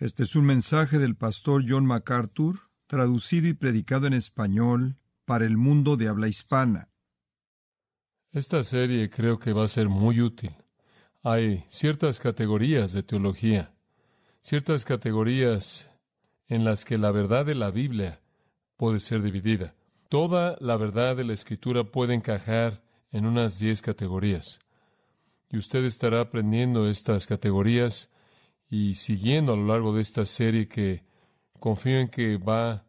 Este es un mensaje del pastor John MacArthur, traducido y predicado en español para el mundo de habla hispana. Esta serie creo que va a ser muy útil. Hay ciertas categorías de teología, ciertas categorías en las que la verdad de la Biblia puede ser dividida. Toda la verdad de la Escritura puede encajar en unas diez categorías. Y usted estará aprendiendo estas categorías y siguiendo a lo largo de esta serie que confío en que va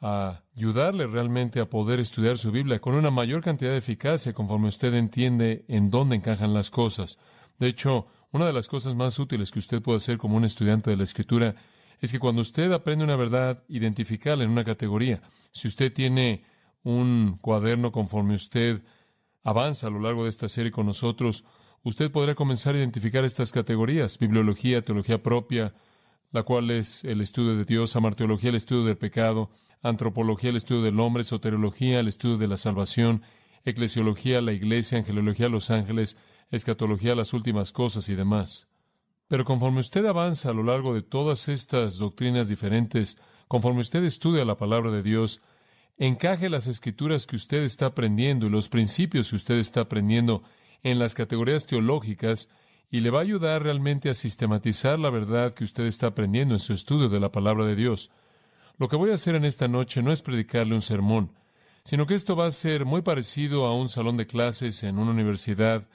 a ayudarle realmente a poder estudiar su Biblia con una mayor cantidad de eficacia conforme usted entiende en dónde encajan las cosas. De hecho, una de las cosas más útiles que usted puede hacer como un estudiante de la Escritura es que cuando usted aprende una verdad, identificarla en una categoría. Si usted tiene un cuaderno conforme usted avanza a lo largo de esta serie con nosotros, usted podrá comenzar a identificar estas categorías, bibliología, teología propia, la cual es el estudio de Dios, amarteología, el estudio del pecado, antropología, el estudio del hombre, soteriología, el estudio de la salvación, eclesiología, la iglesia, angelología, los ángeles, escatología, las últimas cosas y demás. Pero conforme usted avanza a lo largo de todas estas doctrinas diferentes, conforme usted estudia la palabra de Dios, encaje las escrituras que usted está aprendiendo y los principios que usted está aprendiendo en las categorías teológicas y le va a ayudar realmente a sistematizar la verdad que usted está aprendiendo en su estudio de la palabra de Dios. Lo que voy a hacer en esta noche no es predicarle un sermón, sino que esto va a ser muy parecido a un salón de clases en una universidad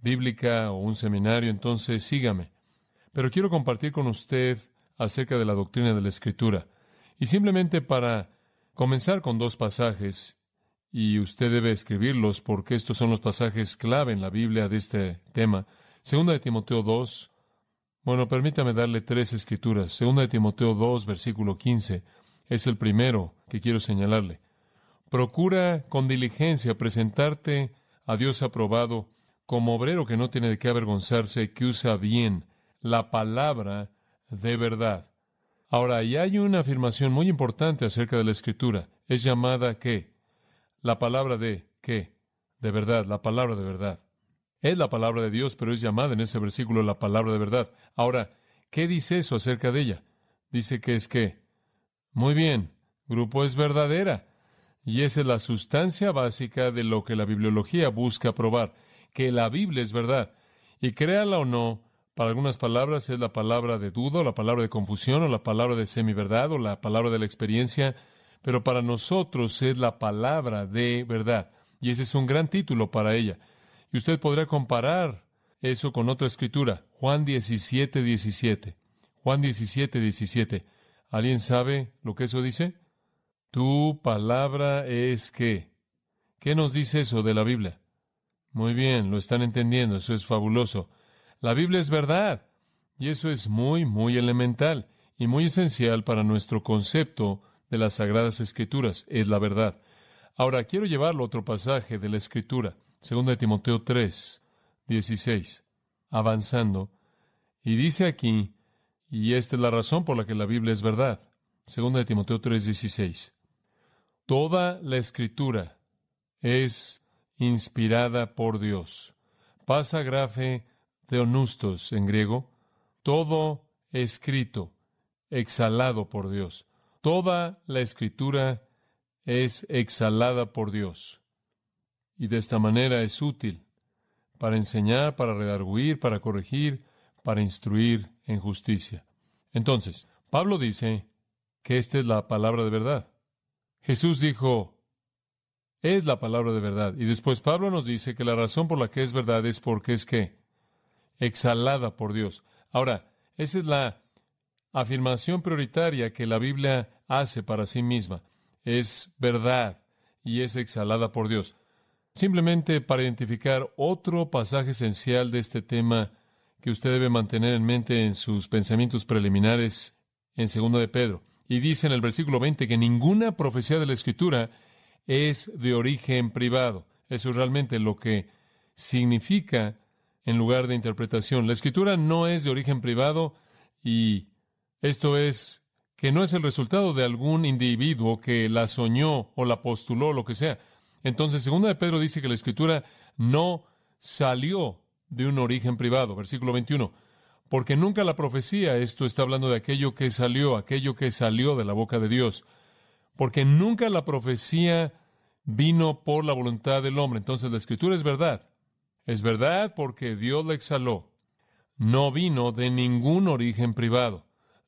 bíblica o un seminario, entonces sígame. Pero quiero compartir con usted acerca de la doctrina de la Escritura. Y simplemente para comenzar con dos pasajes, y usted debe escribirlos porque estos son los pasajes clave en la Biblia de este tema. Segunda de Timoteo 2, bueno, permítame darle tres escrituras. Segunda de Timoteo 2, versículo 15, es el primero que quiero señalarle. Procura con diligencia presentarte a Dios aprobado como obrero que no tiene de qué avergonzarse, que usa bien la palabra de verdad. Ahora, y hay una afirmación muy importante acerca de la escritura. Es llamada que la palabra de qué? De verdad, la palabra de verdad. Es la palabra de Dios, pero es llamada en ese versículo la palabra de verdad. Ahora, ¿qué dice eso acerca de ella? Dice que es que, muy bien, grupo es verdadera. Y esa es la sustancia básica de lo que la bibliología busca probar, que la Biblia es verdad. Y créala o no, para algunas palabras es la palabra de duda, o la palabra de confusión, o la palabra de semi-verdad, o la palabra de la experiencia, pero para nosotros es la palabra de verdad. Y ese es un gran título para ella. Y usted podrá comparar eso con otra escritura, Juan 17, 17. Juan 17, 17. ¿Alguien sabe lo que eso dice? Tu palabra es que. ¿Qué nos dice eso de la Biblia? Muy bien, lo están entendiendo, eso es fabuloso. La Biblia es verdad, y eso es muy, muy elemental y muy esencial para nuestro concepto de las Sagradas Escrituras, es la verdad. Ahora quiero llevarlo a otro pasaje de la Escritura, 2 de Timoteo 3, 16, avanzando, y dice aquí, y esta es la razón por la que la Biblia es verdad, 2 de Timoteo 3, toda la Escritura es inspirada por Dios. Pasa de onustos en griego, todo escrito, exhalado por Dios. Toda la escritura es exhalada por Dios y de esta manera es útil para enseñar, para redarguir, para corregir, para instruir en justicia. Entonces, Pablo dice que esta es la palabra de verdad. Jesús dijo, es la palabra de verdad. Y después Pablo nos dice que la razón por la que es verdad es porque es que exhalada por Dios. Ahora, esa es la afirmación prioritaria que la Biblia hace para sí misma. Es verdad y es exhalada por Dios. Simplemente para identificar otro pasaje esencial de este tema que usted debe mantener en mente en sus pensamientos preliminares en 2 de Pedro. Y dice en el versículo 20 que ninguna profecía de la Escritura es de origen privado. Eso es realmente lo que significa en lugar de interpretación. La escritura no es de origen privado y esto es que no es el resultado de algún individuo que la soñó o la postuló, lo que sea. Entonces, segundo de Pedro dice que la escritura no salió de un origen privado, versículo 21, porque nunca la profecía, esto está hablando de aquello que salió, aquello que salió de la boca de Dios, porque nunca la profecía vino por la voluntad del hombre. Entonces, la escritura es verdad. Es verdad porque Dios la exhaló. No vino de ningún origen privado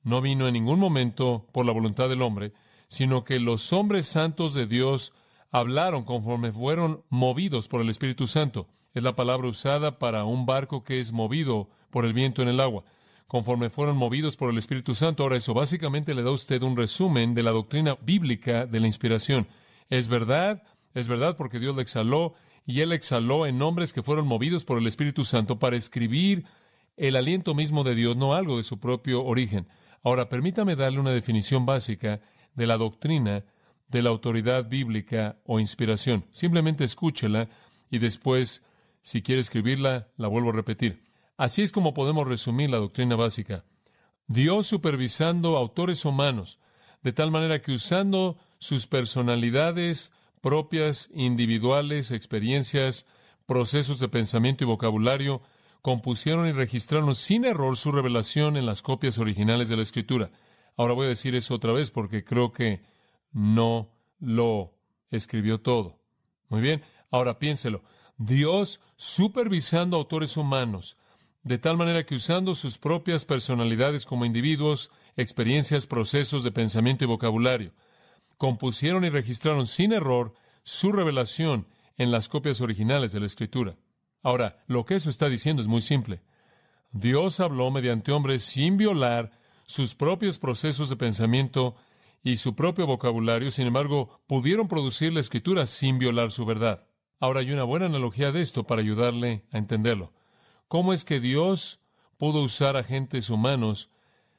no vino en ningún momento por la voluntad del hombre, sino que los hombres santos de Dios hablaron conforme fueron movidos por el Espíritu Santo. Es la palabra usada para un barco que es movido por el viento en el agua. Conforme fueron movidos por el Espíritu Santo. Ahora eso básicamente le da a usted un resumen de la doctrina bíblica de la inspiración. Es verdad, es verdad porque Dios le exhaló y él exhaló en hombres que fueron movidos por el Espíritu Santo para escribir el aliento mismo de Dios, no algo de su propio origen. Ahora, permítame darle una definición básica de la doctrina de la autoridad bíblica o inspiración. Simplemente escúchela y después, si quiere escribirla, la vuelvo a repetir. Así es como podemos resumir la doctrina básica. Dios supervisando autores humanos, de tal manera que usando sus personalidades propias, individuales, experiencias, procesos de pensamiento y vocabulario, compusieron y registraron sin error su revelación en las copias originales de la Escritura. Ahora voy a decir eso otra vez porque creo que no lo escribió todo. Muy bien, ahora piénselo. Dios supervisando autores humanos, de tal manera que usando sus propias personalidades como individuos, experiencias, procesos de pensamiento y vocabulario, compusieron y registraron sin error su revelación en las copias originales de la Escritura. Ahora, lo que eso está diciendo es muy simple. Dios habló mediante hombres sin violar sus propios procesos de pensamiento y su propio vocabulario, sin embargo, pudieron producir la escritura sin violar su verdad. Ahora hay una buena analogía de esto para ayudarle a entenderlo. ¿Cómo es que Dios pudo usar agentes humanos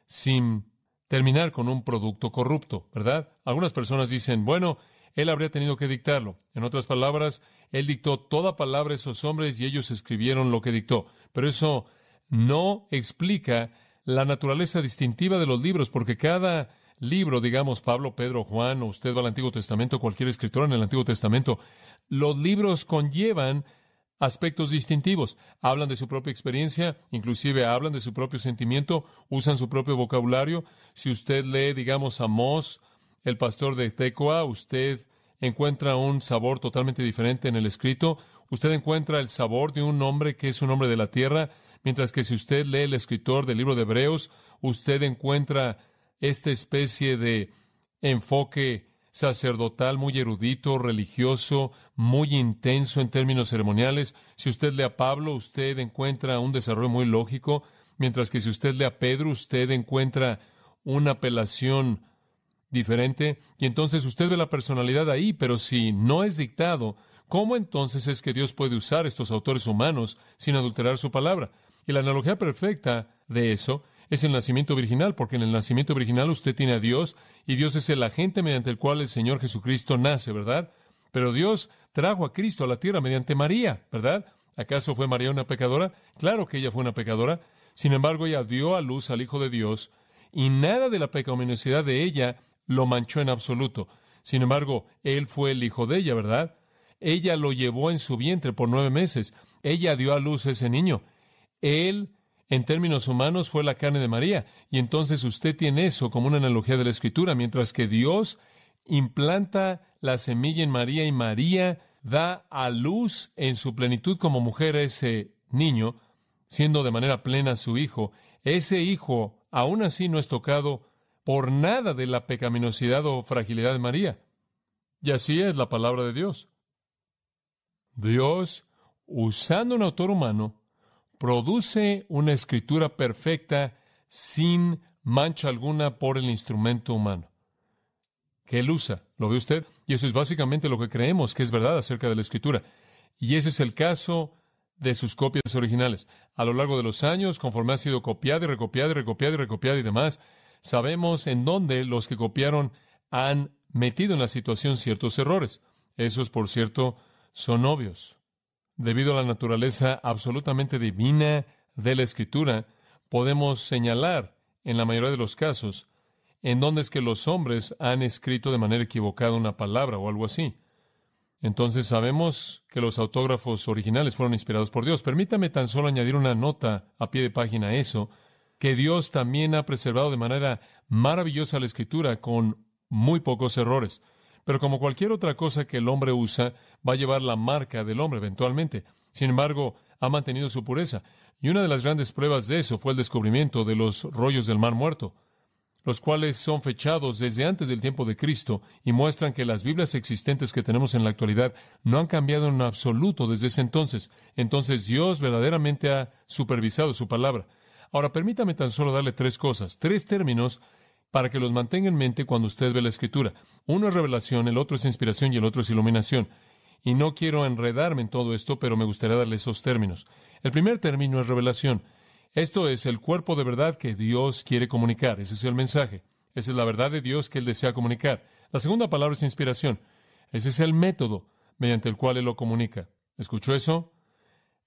sin terminar con un producto corrupto, verdad? Algunas personas dicen, bueno, Él habría tenido que dictarlo. En otras palabras, él dictó toda palabra a esos hombres y ellos escribieron lo que dictó. Pero eso no explica la naturaleza distintiva de los libros, porque cada libro, digamos Pablo, Pedro, Juan, o usted va al Antiguo Testamento, cualquier escritor en el Antiguo Testamento, los libros conllevan aspectos distintivos. Hablan de su propia experiencia, inclusive hablan de su propio sentimiento, usan su propio vocabulario. Si usted lee, digamos, a Amós, el pastor de Tecoa, usted encuentra un sabor totalmente diferente en el escrito. Usted encuentra el sabor de un hombre que es un hombre de la tierra, mientras que si usted lee el escritor del libro de Hebreos, usted encuentra esta especie de enfoque sacerdotal muy erudito, religioso, muy intenso en términos ceremoniales. Si usted lee a Pablo, usted encuentra un desarrollo muy lógico, mientras que si usted lee a Pedro, usted encuentra una apelación diferente, y entonces usted ve la personalidad ahí, pero si no es dictado, ¿cómo entonces es que Dios puede usar estos autores humanos sin adulterar su palabra? Y la analogía perfecta de eso es el nacimiento virginal, porque en el nacimiento virginal usted tiene a Dios y Dios es el agente mediante el cual el Señor Jesucristo nace, ¿verdad? Pero Dios trajo a Cristo a la tierra mediante María, ¿verdad? ¿Acaso fue María una pecadora? Claro que ella fue una pecadora. Sin embargo, ella dio a luz al Hijo de Dios y nada de la pecaminosidad de ella lo manchó en absoluto. Sin embargo, él fue el hijo de ella, ¿verdad? Ella lo llevó en su vientre por nueve meses. Ella dio a luz a ese niño. Él, en términos humanos, fue la carne de María. Y entonces usted tiene eso como una analogía de la Escritura, mientras que Dios implanta la semilla en María y María da a luz en su plenitud como mujer a ese niño, siendo de manera plena su hijo. Ese hijo aún así no es tocado por nada de la pecaminosidad o fragilidad de María. Y así es la palabra de Dios. Dios, usando un autor humano, produce una escritura perfecta sin mancha alguna por el instrumento humano que él usa. ¿Lo ve usted? Y eso es básicamente lo que creemos que es verdad acerca de la escritura. Y ese es el caso de sus copias originales. A lo largo de los años, conforme ha sido copiada y recopiada y recopiada y recopiada y demás, Sabemos en dónde los que copiaron han metido en la situación ciertos errores. Esos, por cierto, son obvios. Debido a la naturaleza absolutamente divina de la escritura, podemos señalar, en la mayoría de los casos, en dónde es que los hombres han escrito de manera equivocada una palabra o algo así. Entonces sabemos que los autógrafos originales fueron inspirados por Dios. Permítame tan solo añadir una nota a pie de página a eso que Dios también ha preservado de manera maravillosa la escritura con muy pocos errores. Pero como cualquier otra cosa que el hombre usa, va a llevar la marca del hombre eventualmente. Sin embargo, ha mantenido su pureza. Y una de las grandes pruebas de eso fue el descubrimiento de los rollos del mar muerto, los cuales son fechados desde antes del tiempo de Cristo y muestran que las Biblias existentes que tenemos en la actualidad no han cambiado en absoluto desde ese entonces. Entonces Dios verdaderamente ha supervisado su palabra. Ahora permítame tan solo darle tres cosas, tres términos para que los mantenga en mente cuando usted ve la escritura. Uno es revelación, el otro es inspiración y el otro es iluminación. Y no quiero enredarme en todo esto, pero me gustaría darle esos términos. El primer término es revelación. Esto es el cuerpo de verdad que Dios quiere comunicar. Ese es el mensaje. Esa es la verdad de Dios que Él desea comunicar. La segunda palabra es inspiración. Ese es el método mediante el cual Él lo comunica. ¿Escuchó eso?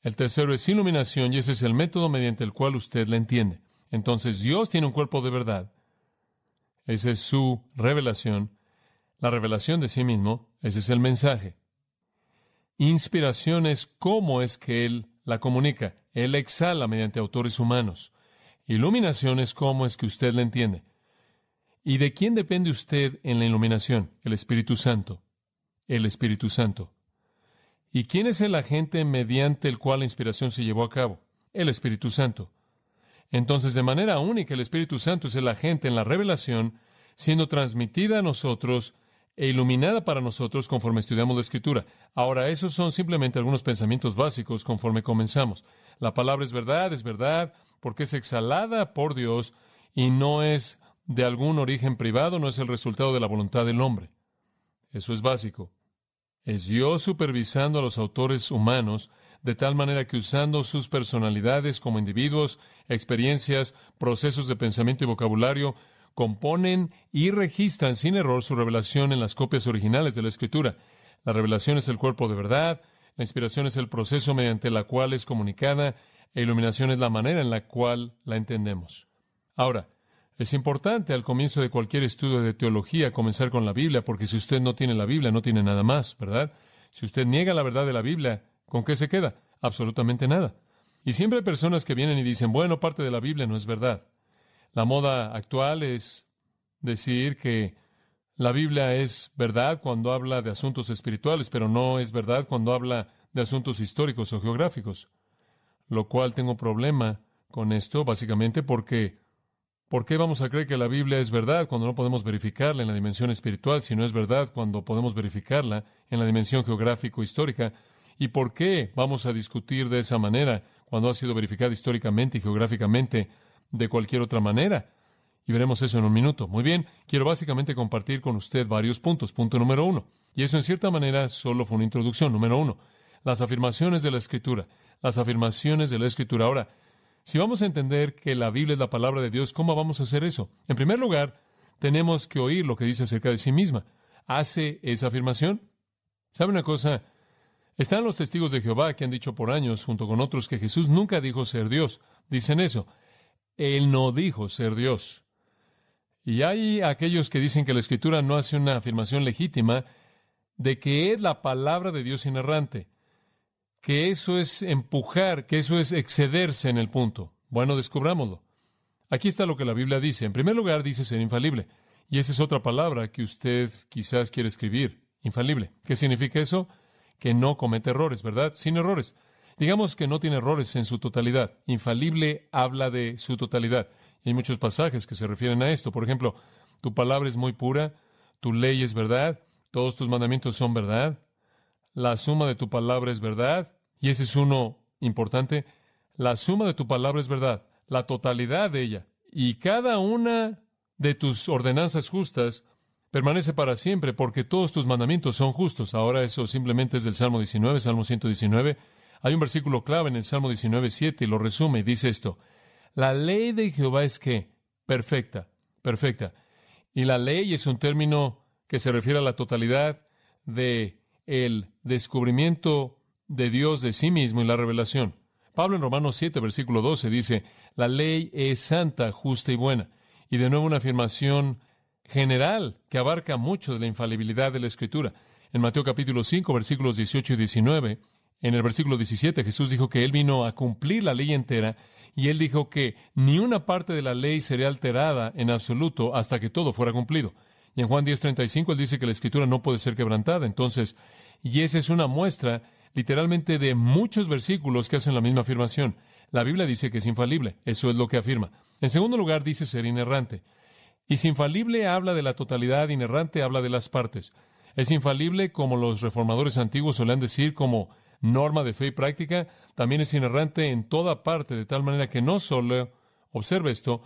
El tercero es iluminación y ese es el método mediante el cual usted la entiende. Entonces Dios tiene un cuerpo de verdad. Esa es su revelación. La revelación de sí mismo, ese es el mensaje. Inspiración es cómo es que Él la comunica. Él exhala mediante autores humanos. Iluminación es cómo es que usted la entiende. ¿Y de quién depende usted en la iluminación? El Espíritu Santo. El Espíritu Santo. ¿Y quién es el agente mediante el cual la inspiración se llevó a cabo? El Espíritu Santo. Entonces, de manera única, el Espíritu Santo es el agente en la revelación, siendo transmitida a nosotros e iluminada para nosotros conforme estudiamos la Escritura. Ahora, esos son simplemente algunos pensamientos básicos conforme comenzamos. La palabra es verdad, es verdad, porque es exhalada por Dios y no es de algún origen privado, no es el resultado de la voluntad del hombre. Eso es básico. Es Dios supervisando a los autores humanos de tal manera que usando sus personalidades como individuos, experiencias, procesos de pensamiento y vocabulario, componen y registran sin error su revelación en las copias originales de la escritura. La revelación es el cuerpo de verdad, la inspiración es el proceso mediante la cual es comunicada, e iluminación es la manera en la cual la entendemos. Ahora, es importante al comienzo de cualquier estudio de teología comenzar con la Biblia, porque si usted no tiene la Biblia, no tiene nada más, ¿verdad? Si usted niega la verdad de la Biblia, ¿con qué se queda? Absolutamente nada. Y siempre hay personas que vienen y dicen, bueno, parte de la Biblia no es verdad. La moda actual es decir que la Biblia es verdad cuando habla de asuntos espirituales, pero no es verdad cuando habla de asuntos históricos o geográficos. Lo cual tengo problema con esto, básicamente porque ¿Por qué vamos a creer que la Biblia es verdad cuando no podemos verificarla en la dimensión espiritual, si no es verdad cuando podemos verificarla en la dimensión geográfico-histórica? ¿Y por qué vamos a discutir de esa manera cuando ha sido verificada históricamente y geográficamente de cualquier otra manera? Y veremos eso en un minuto. Muy bien, quiero básicamente compartir con usted varios puntos. Punto número uno. Y eso en cierta manera solo fue una introducción. Número uno, las afirmaciones de la escritura. Las afirmaciones de la escritura. Ahora, si vamos a entender que la Biblia es la palabra de Dios, ¿cómo vamos a hacer eso? En primer lugar, tenemos que oír lo que dice acerca de sí misma. ¿Hace esa afirmación? ¿Sabe una cosa? Están los testigos de Jehová que han dicho por años, junto con otros, que Jesús nunca dijo ser Dios. Dicen eso. Él no dijo ser Dios. Y hay aquellos que dicen que la Escritura no hace una afirmación legítima de que es la palabra de Dios inerrante que eso es empujar, que eso es excederse en el punto. Bueno, descubrámoslo. Aquí está lo que la Biblia dice. En primer lugar, dice ser infalible. Y esa es otra palabra que usted quizás quiere escribir, infalible. ¿Qué significa eso? Que no comete errores, ¿verdad? Sin errores. Digamos que no tiene errores en su totalidad. Infalible habla de su totalidad. Y hay muchos pasajes que se refieren a esto. Por ejemplo, tu palabra es muy pura, tu ley es verdad, todos tus mandamientos son verdad la suma de tu palabra es verdad, y ese es uno importante, la suma de tu palabra es verdad, la totalidad de ella, y cada una de tus ordenanzas justas permanece para siempre, porque todos tus mandamientos son justos. Ahora eso simplemente es del Salmo 19, Salmo 119. Hay un versículo clave en el Salmo 19, 7, y lo resume, y dice esto, la ley de Jehová es que, perfecta, perfecta. Y la ley es un término que se refiere a la totalidad de el descubrimiento de Dios de sí mismo y la revelación. Pablo en Romanos 7, versículo 12 dice, la ley es santa, justa y buena. Y de nuevo una afirmación general que abarca mucho de la infalibilidad de la Escritura. En Mateo capítulo 5, versículos 18 y 19, en el versículo 17 Jesús dijo que Él vino a cumplir la ley entera y Él dijo que ni una parte de la ley sería alterada en absoluto hasta que todo fuera cumplido. Y en Juan 10:35 él dice que la escritura no puede ser quebrantada. Entonces, y esa es una muestra literalmente de muchos versículos que hacen la misma afirmación. La Biblia dice que es infalible, eso es lo que afirma. En segundo lugar, dice ser inerrante. Y si infalible habla de la totalidad, inerrante habla de las partes. Es infalible como los reformadores antiguos solían decir como norma de fe y práctica, también es inerrante en toda parte, de tal manera que no solo, observe esto,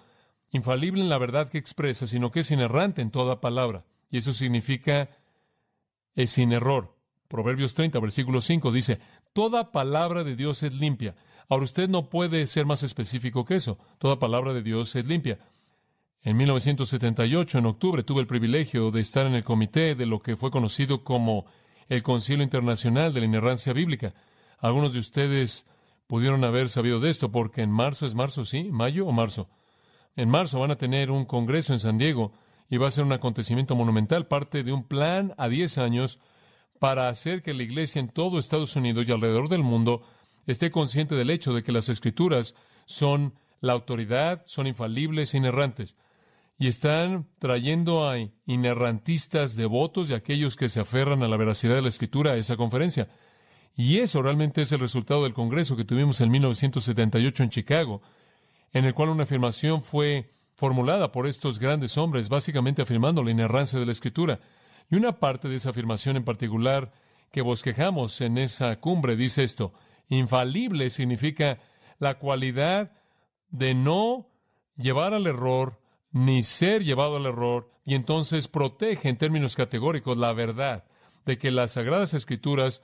infalible en la verdad que expresa, sino que es inerrante en toda palabra. Y eso significa es sin error. Proverbios 30, versículo 5 dice, Toda palabra de Dios es limpia. Ahora usted no puede ser más específico que eso. Toda palabra de Dios es limpia. En 1978, en octubre, tuve el privilegio de estar en el comité de lo que fue conocido como el Concilio Internacional de la Inerrancia Bíblica. Algunos de ustedes pudieron haber sabido de esto porque en marzo es marzo, ¿sí? ¿Mayo o marzo? en marzo van a tener un congreso en San Diego y va a ser un acontecimiento monumental, parte de un plan a 10 años para hacer que la iglesia en todo Estados Unidos y alrededor del mundo esté consciente del hecho de que las escrituras son la autoridad, son infalibles e inerrantes. Y están trayendo a inerrantistas devotos y aquellos que se aferran a la veracidad de la escritura a esa conferencia. Y eso realmente es el resultado del Congreso que tuvimos en 1978 en Chicago, en el cual una afirmación fue formulada por estos grandes hombres, básicamente afirmando la inerrancia de la Escritura. Y una parte de esa afirmación en particular que bosquejamos en esa cumbre dice esto, infalible significa la cualidad de no llevar al error ni ser llevado al error, y entonces protege en términos categóricos la verdad de que las sagradas escrituras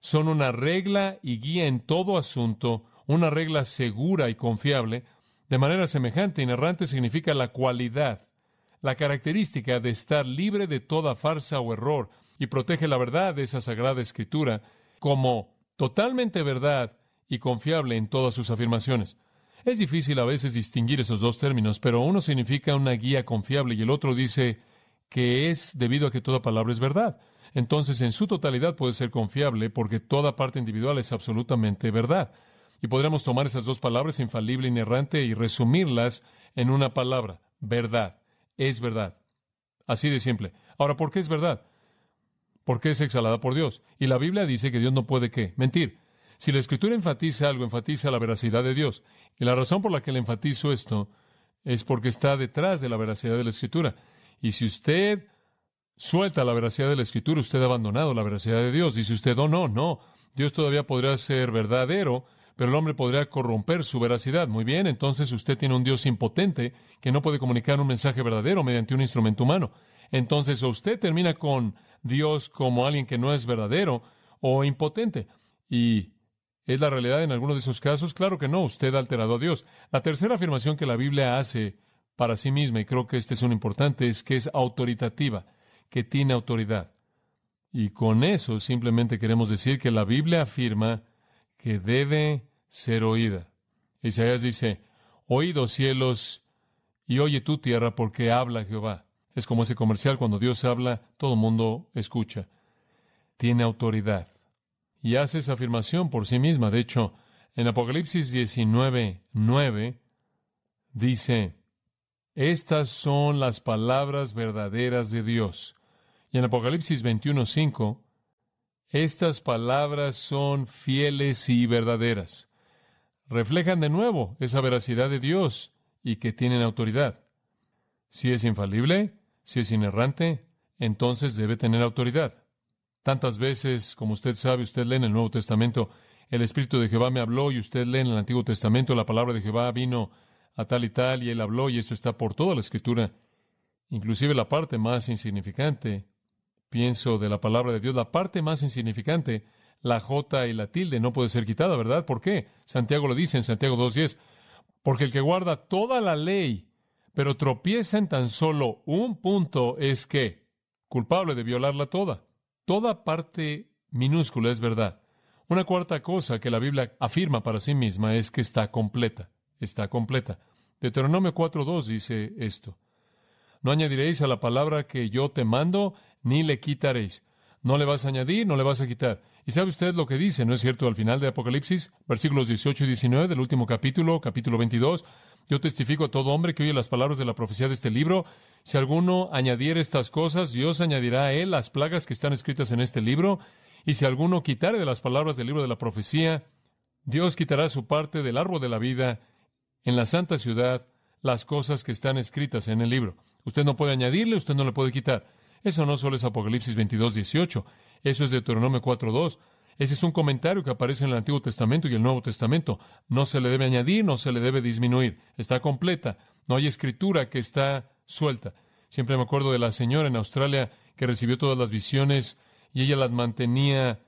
son una regla y guía en todo asunto, una regla segura y confiable, de manera semejante, inerrante significa la cualidad, la característica de estar libre de toda farsa o error y protege la verdad de esa sagrada escritura como totalmente verdad y confiable en todas sus afirmaciones. Es difícil a veces distinguir esos dos términos, pero uno significa una guía confiable y el otro dice que es debido a que toda palabra es verdad. Entonces, en su totalidad puede ser confiable porque toda parte individual es absolutamente verdad. Y podríamos tomar esas dos palabras, infalible, inerrante, y resumirlas en una palabra, verdad. Es verdad. Así de simple. Ahora, ¿por qué es verdad? Porque es exhalada por Dios. Y la Biblia dice que Dios no puede qué? Mentir. Si la escritura enfatiza algo, enfatiza la veracidad de Dios. Y la razón por la que le enfatizo esto es porque está detrás de la veracidad de la escritura. Y si usted suelta la veracidad de la escritura, usted ha abandonado la veracidad de Dios. Y si usted, oh, no, no, Dios todavía podrá ser verdadero pero el hombre podría corromper su veracidad. Muy bien, entonces usted tiene un Dios impotente que no puede comunicar un mensaje verdadero mediante un instrumento humano. Entonces o usted termina con Dios como alguien que no es verdadero o impotente. ¿Y es la realidad en algunos de esos casos? Claro que no, usted ha alterado a Dios. La tercera afirmación que la Biblia hace para sí misma, y creo que este es un importante, es que es autoritativa, que tiene autoridad. Y con eso simplemente queremos decir que la Biblia afirma que debe ser oída. Isaías dice, oídos cielos y oye tu tierra porque habla Jehová. Es como ese comercial, cuando Dios habla, todo el mundo escucha. Tiene autoridad. Y hace esa afirmación por sí misma. De hecho, en Apocalipsis 19, 9, dice, estas son las palabras verdaderas de Dios. Y en Apocalipsis 21, 5, estas palabras son fieles y verdaderas. Reflejan de nuevo esa veracidad de Dios y que tienen autoridad. Si es infalible, si es inerrante, entonces debe tener autoridad. Tantas veces, como usted sabe, usted lee en el Nuevo Testamento, el Espíritu de Jehová me habló y usted lee en el Antiguo Testamento, la palabra de Jehová vino a tal y tal y él habló y esto está por toda la escritura, inclusive la parte más insignificante pienso de la palabra de Dios, la parte más insignificante, la J y la tilde, no puede ser quitada, ¿verdad? ¿Por qué? Santiago lo dice en Santiago 2.10, porque el que guarda toda la ley, pero tropieza en tan solo un punto, es que culpable de violarla toda. Toda parte minúscula es verdad. Una cuarta cosa que la Biblia afirma para sí misma es que está completa, está completa. Deuteronomio 4.2 dice esto. No añadiréis a la palabra que yo te mando ni le quitaréis. No le vas a añadir, no le vas a quitar. Y sabe usted lo que dice, ¿no es cierto? Al final de Apocalipsis, versículos 18 y 19 del último capítulo, capítulo 22, yo testifico a todo hombre que oye las palabras de la profecía de este libro. Si alguno añadiere estas cosas, Dios añadirá a él las plagas que están escritas en este libro. Y si alguno quitare de las palabras del libro de la profecía, Dios quitará su parte del árbol de la vida en la santa ciudad las cosas que están escritas en el libro. Usted no puede añadirle, usted no le puede quitar. Eso no solo es Apocalipsis 22, 18, eso es Deuteronomio 4, 2. Ese es un comentario que aparece en el Antiguo Testamento y el Nuevo Testamento. No se le debe añadir, no se le debe disminuir. Está completa. No hay escritura que está suelta. Siempre me acuerdo de la señora en Australia que recibió todas las visiones y ella las mantenía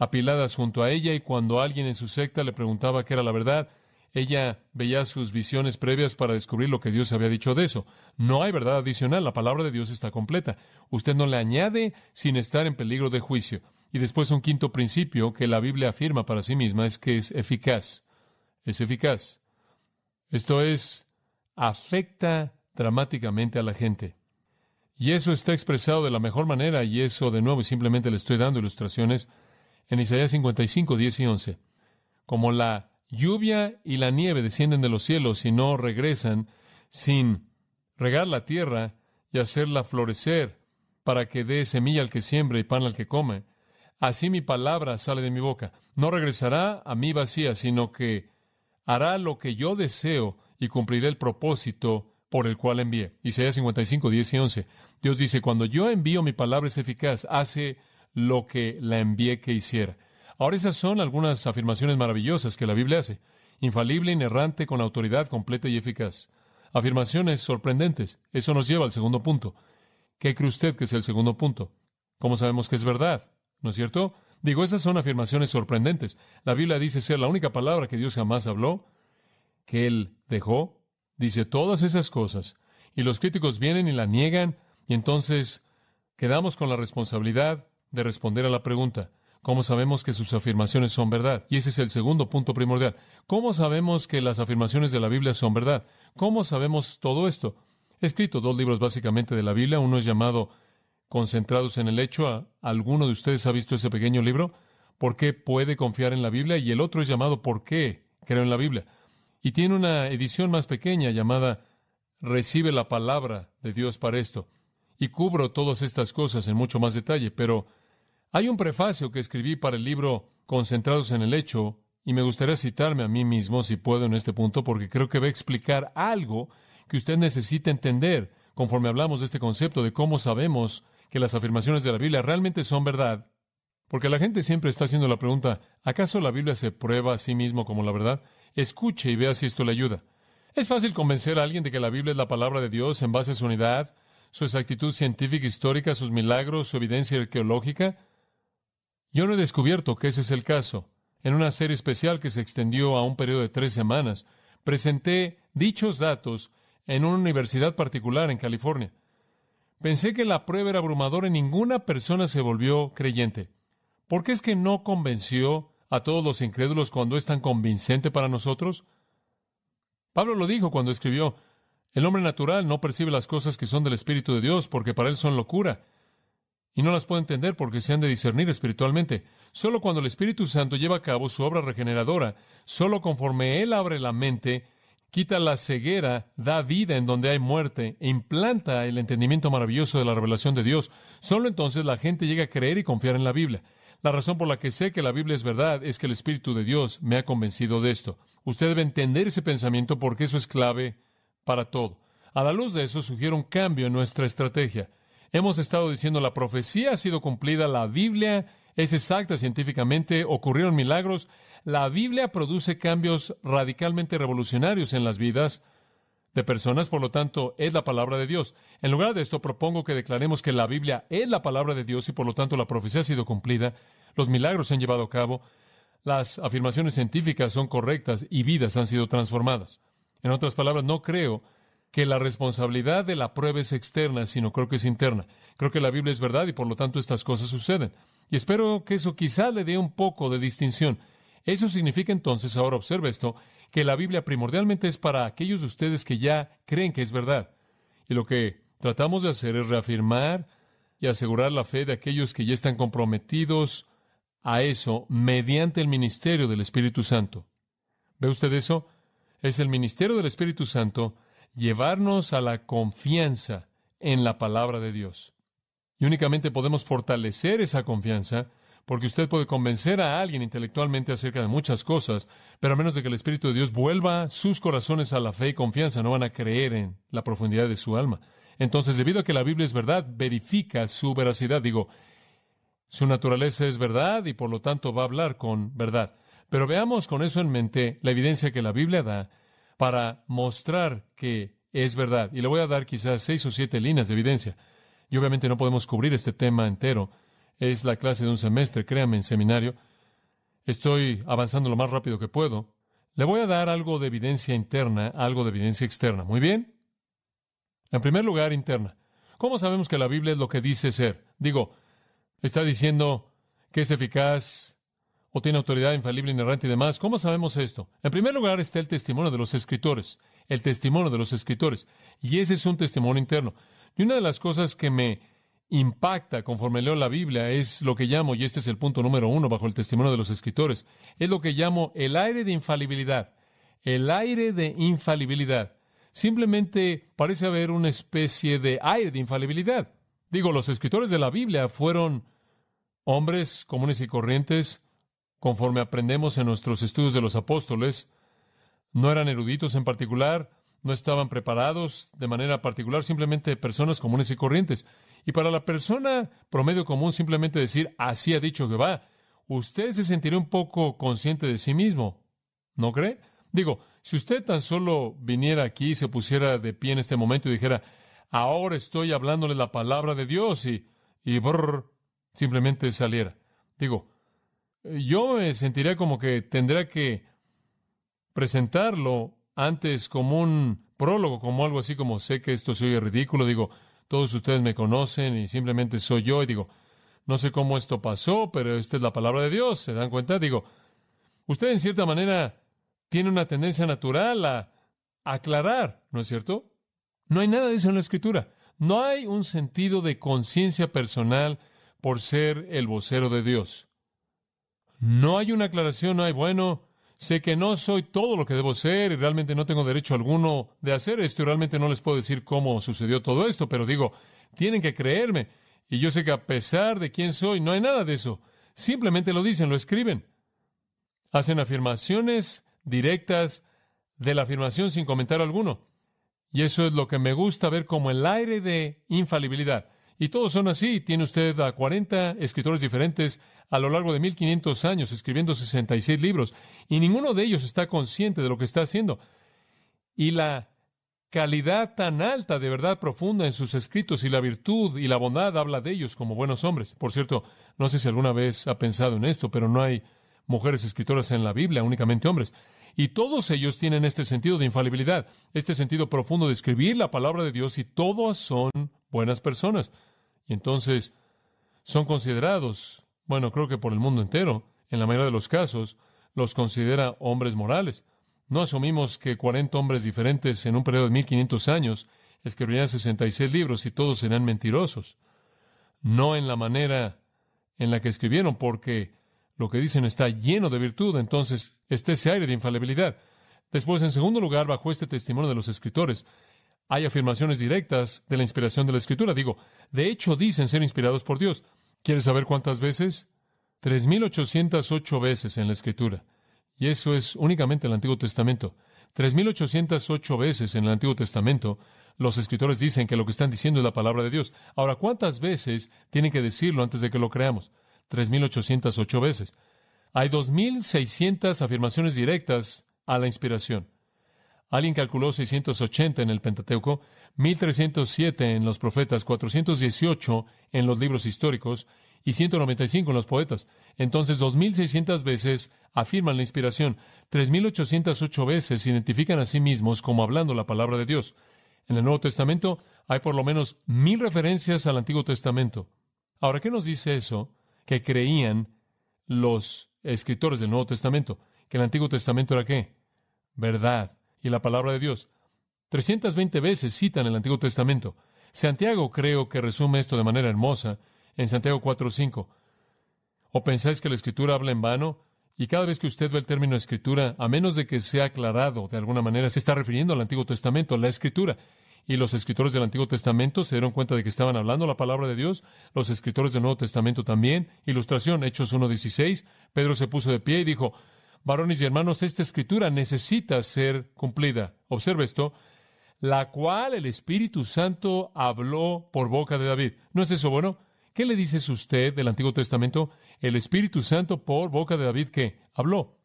apiladas junto a ella y cuando alguien en su secta le preguntaba qué era la verdad, ella veía sus visiones previas para descubrir lo que Dios había dicho de eso. No hay verdad adicional, la palabra de Dios está completa. Usted no le añade sin estar en peligro de juicio. Y después un quinto principio que la Biblia afirma para sí misma es que es eficaz. Es eficaz. Esto es, afecta dramáticamente a la gente. Y eso está expresado de la mejor manera, y eso de nuevo, simplemente le estoy dando ilustraciones, en Isaías 55, 10 y 11. Como la lluvia y la nieve descienden de los cielos y no regresan sin regar la tierra y hacerla florecer para que dé semilla al que siembre y pan al que come. Así mi palabra sale de mi boca. No regresará a mí vacía, sino que hará lo que yo deseo y cumpliré el propósito por el cual envié. Isaías 55, 10 y 11. Dios dice, cuando yo envío mi palabra es eficaz, hace lo que la envié que hiciera. Ahora esas son algunas afirmaciones maravillosas que la Biblia hace. Infalible, inerrante, con autoridad completa y eficaz. Afirmaciones sorprendentes. Eso nos lleva al segundo punto. ¿Qué cree usted que es el segundo punto? ¿Cómo sabemos que es verdad? ¿No es cierto? Digo, esas son afirmaciones sorprendentes. La Biblia dice ser la única palabra que Dios jamás habló, que Él dejó. Dice todas esas cosas. Y los críticos vienen y la niegan, y entonces quedamos con la responsabilidad de responder a la pregunta, ¿Cómo sabemos que sus afirmaciones son verdad? Y ese es el segundo punto primordial. ¿Cómo sabemos que las afirmaciones de la Biblia son verdad? ¿Cómo sabemos todo esto? He escrito dos libros básicamente de la Biblia. Uno es llamado Concentrados en el hecho. ¿Alguno de ustedes ha visto ese pequeño libro? ¿Por qué puede confiar en la Biblia? Y el otro es llamado ¿Por qué creo en la Biblia? Y tiene una edición más pequeña llamada Recibe la palabra de Dios para esto. Y cubro todas estas cosas en mucho más detalle, pero hay un prefacio que escribí para el libro Concentrados en el Hecho, y me gustaría citarme a mí mismo si puedo en este punto, porque creo que va a explicar algo que usted necesita entender conforme hablamos de este concepto de cómo sabemos que las afirmaciones de la Biblia realmente son verdad. Porque la gente siempre está haciendo la pregunta, ¿acaso la Biblia se prueba a sí mismo como la verdad? Escuche y vea si esto le ayuda. Es fácil convencer a alguien de que la Biblia es la palabra de Dios en base a su unidad, su exactitud científica histórica, sus milagros, su evidencia arqueológica, yo no he descubierto que ese es el caso. En una serie especial que se extendió a un periodo de tres semanas, presenté dichos datos en una universidad particular en California. Pensé que la prueba era abrumadora y ninguna persona se volvió creyente. ¿Por qué es que no convenció a todos los incrédulos cuando es tan convincente para nosotros? Pablo lo dijo cuando escribió, el hombre natural no percibe las cosas que son del Espíritu de Dios porque para él son locura y no las puede entender porque se han de discernir espiritualmente. Solo cuando el Espíritu Santo lleva a cabo su obra regeneradora, solo conforme Él abre la mente, quita la ceguera, da vida en donde hay muerte e implanta el entendimiento maravilloso de la revelación de Dios, solo entonces la gente llega a creer y confiar en la Biblia. La razón por la que sé que la Biblia es verdad es que el Espíritu de Dios me ha convencido de esto. Usted debe entender ese pensamiento porque eso es clave para todo. A la luz de eso sugiero un cambio en nuestra estrategia. Hemos estado diciendo, la profecía ha sido cumplida, la Biblia es exacta científicamente, ocurrieron milagros, la Biblia produce cambios radicalmente revolucionarios en las vidas de personas, por lo tanto, es la palabra de Dios. En lugar de esto, propongo que declaremos que la Biblia es la palabra de Dios y por lo tanto la profecía ha sido cumplida, los milagros se han llevado a cabo, las afirmaciones científicas son correctas y vidas han sido transformadas. En otras palabras, no creo que la responsabilidad de la prueba es externa, sino creo que es interna. Creo que la Biblia es verdad y por lo tanto estas cosas suceden. Y espero que eso quizá le dé un poco de distinción. Eso significa entonces, ahora observe esto, que la Biblia primordialmente es para aquellos de ustedes que ya creen que es verdad. Y lo que tratamos de hacer es reafirmar y asegurar la fe de aquellos que ya están comprometidos a eso mediante el ministerio del Espíritu Santo. ¿Ve usted eso? Es el ministerio del Espíritu Santo llevarnos a la confianza en la palabra de Dios. Y únicamente podemos fortalecer esa confianza porque usted puede convencer a alguien intelectualmente acerca de muchas cosas, pero a menos de que el Espíritu de Dios vuelva sus corazones a la fe y confianza, no van a creer en la profundidad de su alma. Entonces, debido a que la Biblia es verdad, verifica su veracidad. Digo, su naturaleza es verdad y por lo tanto va a hablar con verdad. Pero veamos con eso en mente la evidencia que la Biblia da para mostrar que es verdad. Y le voy a dar quizás seis o siete líneas de evidencia. Y obviamente no podemos cubrir este tema entero. Es la clase de un semestre, créanme, en seminario. Estoy avanzando lo más rápido que puedo. Le voy a dar algo de evidencia interna, algo de evidencia externa. ¿Muy bien? En primer lugar, interna. ¿Cómo sabemos que la Biblia es lo que dice ser? Digo, está diciendo que es eficaz o tiene autoridad infalible, inerrante y demás. ¿Cómo sabemos esto? En primer lugar está el testimonio de los escritores, el testimonio de los escritores, y ese es un testimonio interno. Y una de las cosas que me impacta conforme leo la Biblia es lo que llamo, y este es el punto número uno bajo el testimonio de los escritores, es lo que llamo el aire de infalibilidad, el aire de infalibilidad. Simplemente parece haber una especie de aire de infalibilidad. Digo, los escritores de la Biblia fueron hombres comunes y corrientes, conforme aprendemos en nuestros estudios de los apóstoles, no eran eruditos en particular, no estaban preparados de manera particular, simplemente personas comunes y corrientes. Y para la persona promedio común simplemente decir, así ha dicho Jehová, usted se sentiría un poco consciente de sí mismo, ¿no cree? Digo, si usted tan solo viniera aquí y se pusiera de pie en este momento y dijera, ahora estoy hablándole la palabra de Dios y, y brrr, simplemente saliera. Digo, eh, yo me sentiría como que tendría que presentarlo antes como un prólogo, como algo así como sé que esto se oye ridículo, digo, todos ustedes me conocen y simplemente soy yo y digo, no sé cómo esto pasó, pero esta es la palabra de Dios, ¿se dan cuenta? Digo, usted en cierta manera tiene una tendencia natural a aclarar, ¿no es cierto? No hay nada de eso en la escritura. No hay un sentido de conciencia personal por ser el vocero de Dios. No hay una aclaración, no hay, bueno, sé que no soy todo lo que debo ser y realmente no tengo derecho alguno de hacer esto y realmente no les puedo decir cómo sucedió todo esto, pero digo, tienen que creerme y yo sé que a pesar de quién soy, no hay nada de eso. Simplemente lo dicen, lo escriben. Hacen afirmaciones directas de la afirmación sin comentar alguno. Y eso es lo que me gusta ver como el aire de infalibilidad. Y todos son así. Tiene usted a 40 escritores diferentes a lo largo de 1500 años escribiendo 66 libros y ninguno de ellos está consciente de lo que está haciendo. Y la calidad tan alta de verdad profunda en sus escritos y la virtud y la bondad habla de ellos como buenos hombres. Por cierto, no sé si alguna vez ha pensado en esto, pero no hay mujeres escritoras en la Biblia, únicamente hombres. Y todos ellos tienen este sentido de infalibilidad, este sentido profundo de escribir la palabra de Dios y todos son buenas personas. Y entonces son considerados, bueno, creo que por el mundo entero, en la mayoría de los casos, los considera hombres morales. No asumimos que 40 hombres diferentes en un periodo de 1500 años escribirían 66 libros y todos serán mentirosos. No en la manera en la que escribieron, porque lo que dicen está lleno de virtud, entonces está ese aire de infalibilidad. Después, en segundo lugar, bajo este testimonio de los escritores, hay afirmaciones directas de la inspiración de la Escritura. Digo, de hecho dicen ser inspirados por Dios. ¿Quieres saber cuántas veces? 3.808 veces en la Escritura. Y eso es únicamente el Antiguo Testamento. 3.808 veces en el Antiguo Testamento los escritores dicen que lo que están diciendo es la palabra de Dios. Ahora, ¿cuántas veces tienen que decirlo antes de que lo creamos? 3.808 veces. Hay 2.600 afirmaciones directas a la inspiración. Alguien calculó 680 en el Pentateuco, 1307 en los profetas, 418 en los libros históricos y 195 en los poetas. Entonces, 2600 veces afirman la inspiración, 3808 veces identifican a sí mismos como hablando la palabra de Dios. En el Nuevo Testamento hay por lo menos mil referencias al Antiguo Testamento. Ahora, ¿qué nos dice eso que creían los escritores del Nuevo Testamento? Que el Antiguo Testamento era qué? Verdad y la palabra de Dios. 320 veces citan el Antiguo Testamento. Santiago creo que resume esto de manera hermosa en Santiago 4.5. ¿O pensáis que la Escritura habla en vano? Y cada vez que usted ve el término Escritura, a menos de que sea aclarado de alguna manera, se está refiriendo al Antiguo Testamento, la Escritura. Y los escritores del Antiguo Testamento se dieron cuenta de que estaban hablando la palabra de Dios, los escritores del Nuevo Testamento también. Ilustración, Hechos 1.16. Pedro se puso de pie y dijo, Varones y hermanos, esta escritura necesita ser cumplida. Observe esto, la cual el Espíritu Santo habló por boca de David. ¿No es eso bueno? ¿Qué le dice usted del Antiguo Testamento? El Espíritu Santo por boca de David que habló.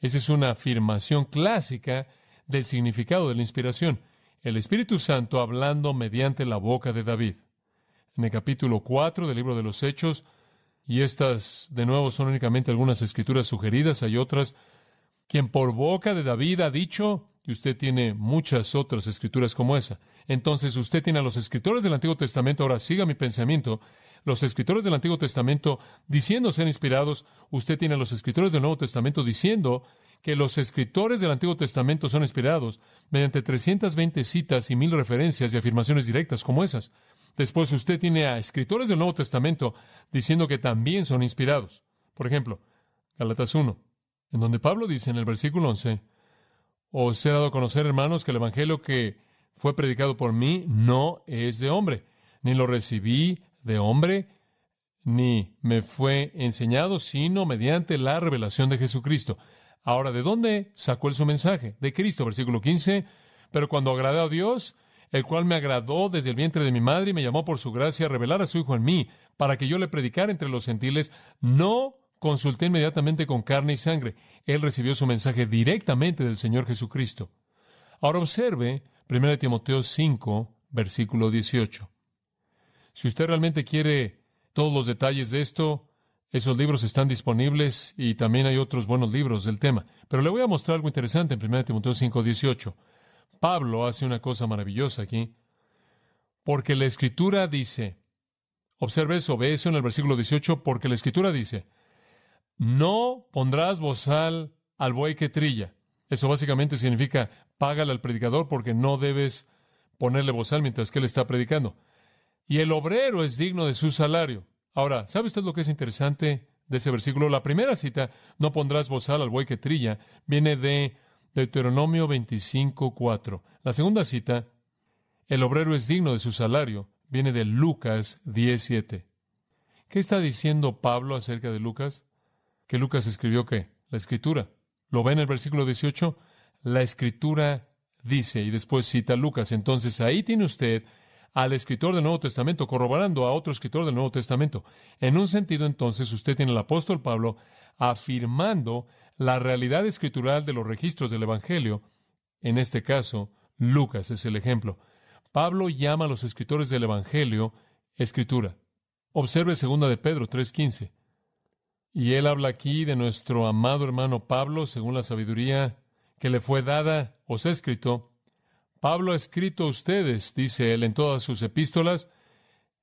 Esa es una afirmación clásica del significado de la inspiración. El Espíritu Santo hablando mediante la boca de David. En el capítulo 4 del libro de los Hechos, y estas, de nuevo, son únicamente algunas escrituras sugeridas, hay otras, quien por boca de David ha dicho, y usted tiene muchas otras escrituras como esa. Entonces usted tiene a los escritores del Antiguo Testamento, ahora siga mi pensamiento, los escritores del Antiguo Testamento diciendo ser inspirados, usted tiene a los escritores del Nuevo Testamento diciendo que los escritores del Antiguo Testamento son inspirados mediante 320 citas y mil referencias y afirmaciones directas como esas. Después usted tiene a escritores del Nuevo Testamento diciendo que también son inspirados. Por ejemplo, Galatas 1, en donde Pablo dice en el versículo 11, Os he dado a conocer, hermanos, que el Evangelio que fue predicado por mí no es de hombre, ni lo recibí de hombre, ni me fue enseñado, sino mediante la revelación de Jesucristo. Ahora, ¿de dónde sacó él su mensaje? De Cristo, versículo 15. Pero cuando agradó a Dios, el cual me agradó desde el vientre de mi madre y me llamó por su gracia a revelar a su Hijo en mí, para que yo le predicara entre los gentiles, no consulté inmediatamente con carne y sangre. Él recibió su mensaje directamente del Señor Jesucristo. Ahora observe 1 Timoteo 5, versículo 18. Si usted realmente quiere todos los detalles de esto, esos libros están disponibles y también hay otros buenos libros del tema. Pero le voy a mostrar algo interesante en 1 Timoteo 5, 18. Pablo hace una cosa maravillosa aquí, porque la escritura dice, observe eso, ve eso en el versículo 18, porque la escritura dice, no pondrás bozal al buey que trilla. Eso básicamente significa, págale al predicador porque no debes ponerle bozal mientras que él está predicando. Y el obrero es digno de su salario. Ahora, ¿sabe usted lo que es interesante de ese versículo? La primera cita, no pondrás bozal al buey que trilla, viene de Deuteronomio 25:4. La segunda cita, el obrero es digno de su salario, viene de Lucas 17. ¿Qué está diciendo Pablo acerca de Lucas? Que Lucas escribió qué? La escritura. ¿Lo ven en el versículo 18? La escritura dice, y después cita Lucas. Entonces ahí tiene usted al escritor del Nuevo Testamento corroborando a otro escritor del Nuevo Testamento. En un sentido, entonces, usted tiene al apóstol Pablo afirmando la realidad escritural de los registros del Evangelio. En este caso, Lucas es el ejemplo. Pablo llama a los escritores del Evangelio escritura. Observe 2 de Pedro 3:15. Y él habla aquí de nuestro amado hermano Pablo, según la sabiduría que le fue dada, os ha escrito. Pablo ha escrito a ustedes, dice él en todas sus epístolas,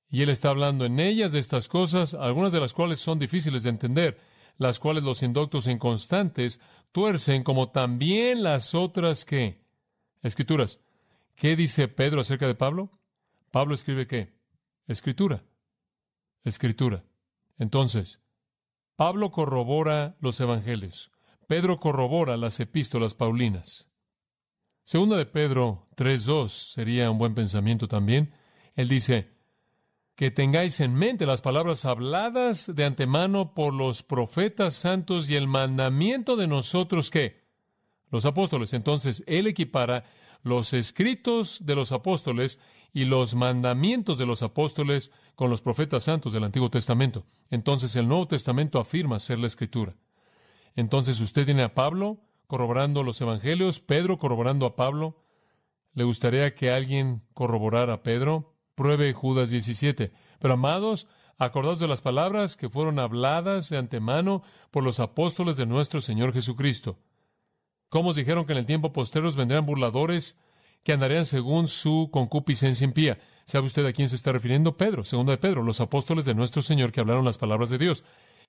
y él está hablando en ellas de estas cosas, algunas de las cuales son difíciles de entender, las cuales los indoctos e inconstantes tuercen como también las otras que. Escrituras. ¿Qué dice Pedro acerca de Pablo? Pablo escribe qué? Escritura. Escritura. Entonces, Pablo corrobora los evangelios. Pedro corrobora las epístolas paulinas. Segunda de Pedro 3.2 sería un buen pensamiento también. Él dice, que tengáis en mente las palabras habladas de antemano por los profetas santos y el mandamiento de nosotros que los apóstoles. Entonces, él equipara los escritos de los apóstoles y los mandamientos de los apóstoles con los profetas santos del Antiguo Testamento. Entonces, el Nuevo Testamento afirma ser la escritura. Entonces, usted tiene a Pablo corroborando los evangelios, Pedro corroborando a Pablo. ¿Le gustaría que alguien corroborara a Pedro? pruebe Judas 17. Pero amados, acordaos de las palabras que fueron habladas de antemano por los apóstoles de nuestro Señor Jesucristo. ¿Cómo os dijeron que en el tiempo posteros vendrían burladores que andarían según su concupiscencia impía? ¿Sabe usted a quién se está refiriendo? Pedro, segundo de Pedro, los apóstoles de nuestro Señor que hablaron las palabras de Dios.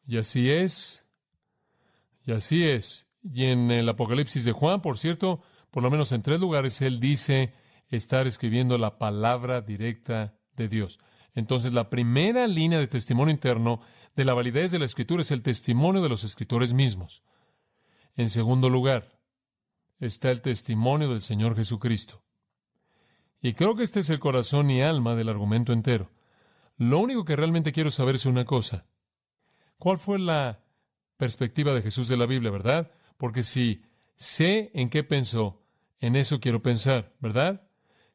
Y así es, y así es. Y en el Apocalipsis de Juan, por cierto, por lo menos en tres lugares, él dice estar escribiendo la palabra directa de Dios. Entonces, la primera línea de testimonio interno de la validez de la escritura es el testimonio de los escritores mismos. En segundo lugar, está el testimonio del Señor Jesucristo. Y creo que este es el corazón y alma del argumento entero. Lo único que realmente quiero saber es una cosa. ¿Cuál fue la perspectiva de Jesús de la Biblia, verdad? Porque si sé en qué pensó, en eso quiero pensar, ¿verdad?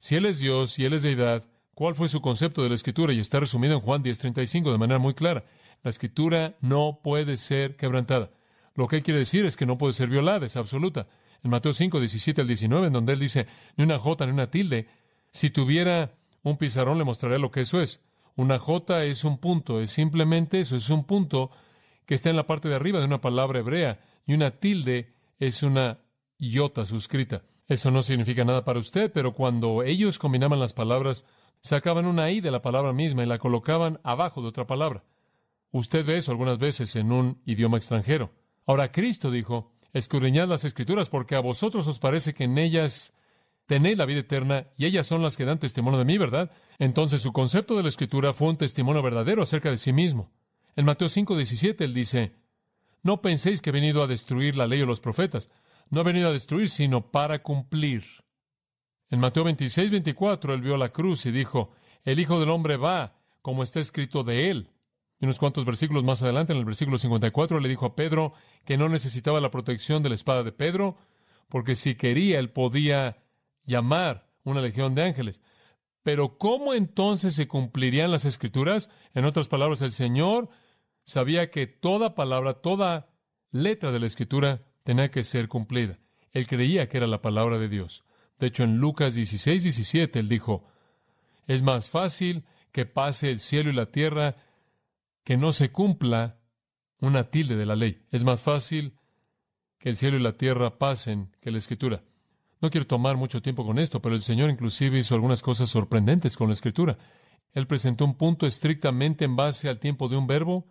Si Él es Dios, y Él es deidad, ¿cuál fue su concepto de la Escritura? Y está resumido en Juan 10:35 de manera muy clara. La Escritura no puede ser quebrantada. Lo que Él quiere decir es que no puede ser violada, es absoluta. En Mateo 5, 17 al 19, en donde Él dice, ni una jota ni una tilde. Si tuviera un pizarrón, le mostraré lo que eso es. Una jota es un punto, es simplemente eso, es un punto que está en la parte de arriba de una palabra hebrea, y una tilde es una iota suscrita. Eso no significa nada para usted, pero cuando ellos combinaban las palabras, sacaban una I de la palabra misma y la colocaban abajo de otra palabra. Usted ve eso algunas veces en un idioma extranjero. Ahora Cristo dijo, escudriñad las escrituras porque a vosotros os parece que en ellas tenéis la vida eterna y ellas son las que dan testimonio de mí, ¿verdad? Entonces su concepto de la escritura fue un testimonio verdadero acerca de sí mismo. En Mateo 5, él dice, no penséis que he venido a destruir la ley o los profetas. No ha venido a destruir, sino para cumplir. En Mateo 26, 24, él vio la cruz y dijo, el Hijo del Hombre va, como está escrito de él. Y unos cuantos versículos más adelante, en el versículo 54, le dijo a Pedro que no necesitaba la protección de la espada de Pedro, porque si quería, él podía llamar una legión de ángeles. Pero ¿cómo entonces se cumplirían las escrituras? En otras palabras, el Señor sabía que toda palabra, toda letra de la escritura tenía que ser cumplida. Él creía que era la palabra de Dios. De hecho, en Lucas 16, 17, él dijo, es más fácil que pase el cielo y la tierra que no se cumpla una tilde de la ley. Es más fácil que el cielo y la tierra pasen que la escritura. No quiero tomar mucho tiempo con esto, pero el Señor inclusive hizo algunas cosas sorprendentes con la escritura. Él presentó un punto estrictamente en base al tiempo de un verbo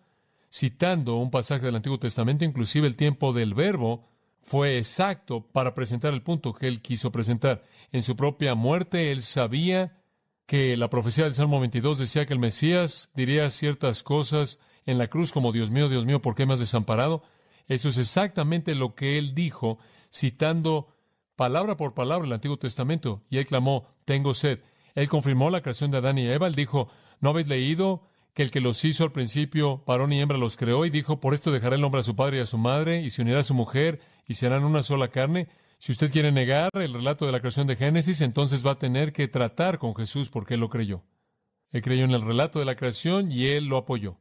citando un pasaje del Antiguo Testamento, inclusive el tiempo del verbo fue exacto para presentar el punto que él quiso presentar. En su propia muerte, él sabía que la profecía del Salmo 22 decía que el Mesías diría ciertas cosas en la cruz como Dios mío, Dios mío, ¿por qué me has desamparado? Eso es exactamente lo que él dijo, citando palabra por palabra el Antiguo Testamento. Y él clamó, tengo sed. Él confirmó la creación de Adán y Eva. Él dijo, ¿no habéis leído que el que los hizo al principio, varón y hembra, los creó y dijo, por esto dejará el hombre a su padre y a su madre y se unirá a su mujer y serán una sola carne. Si usted quiere negar el relato de la creación de Génesis, entonces va a tener que tratar con Jesús porque él lo creyó. Él creyó en el relato de la creación y él lo apoyó.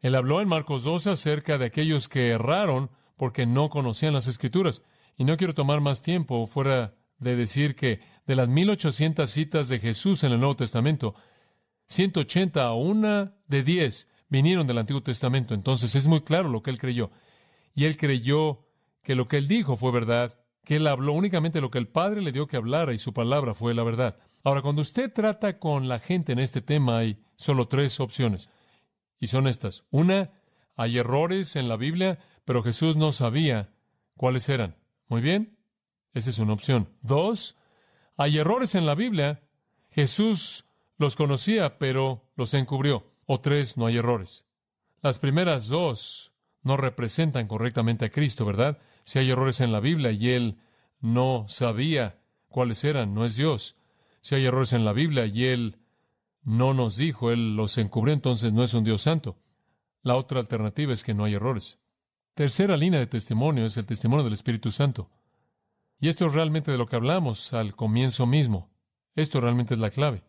Él habló en Marcos 12 acerca de aquellos que erraron porque no conocían las escrituras. Y no quiero tomar más tiempo fuera de decir que de las 1800 citas de Jesús en el Nuevo Testamento, 180 a una de 10 vinieron del Antiguo Testamento. Entonces es muy claro lo que él creyó. Y él creyó que lo que él dijo fue verdad, que él habló únicamente lo que el Padre le dio que hablara y su palabra fue la verdad. Ahora, cuando usted trata con la gente en este tema, hay solo tres opciones. Y son estas. Una, hay errores en la Biblia, pero Jesús no sabía cuáles eran. Muy bien, esa es una opción. Dos, hay errores en la Biblia. Jesús los conocía, pero los encubrió. O tres, no hay errores. Las primeras dos no representan correctamente a Cristo, ¿verdad? Si hay errores en la Biblia y él no sabía cuáles eran, no es Dios. Si hay errores en la Biblia y él no nos dijo, él los encubrió, entonces no es un Dios santo. La otra alternativa es que no hay errores. Tercera línea de testimonio es el testimonio del Espíritu Santo. Y esto es realmente de lo que hablamos al comienzo mismo. Esto realmente es la clave.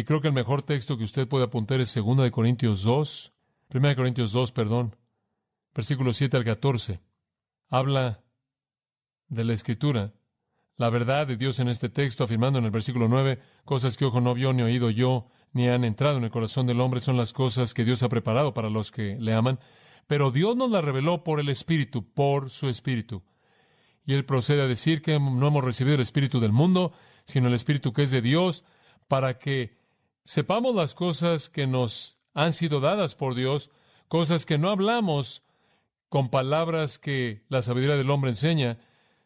Y creo que el mejor texto que usted puede apuntar es 2 de Corintios 2, 1 de Corintios 2, perdón, versículos 7 al 14. Habla de la Escritura, la verdad de Dios en este texto, afirmando en el versículo 9, cosas que ojo no vio ni oído yo, ni han entrado en el corazón del hombre, son las cosas que Dios ha preparado para los que le aman. Pero Dios nos las reveló por el Espíritu, por su Espíritu. Y él procede a decir que no hemos recibido el Espíritu del mundo, sino el Espíritu que es de Dios, para que sepamos las cosas que nos han sido dadas por Dios, cosas que no hablamos con palabras que la sabiduría del hombre enseña,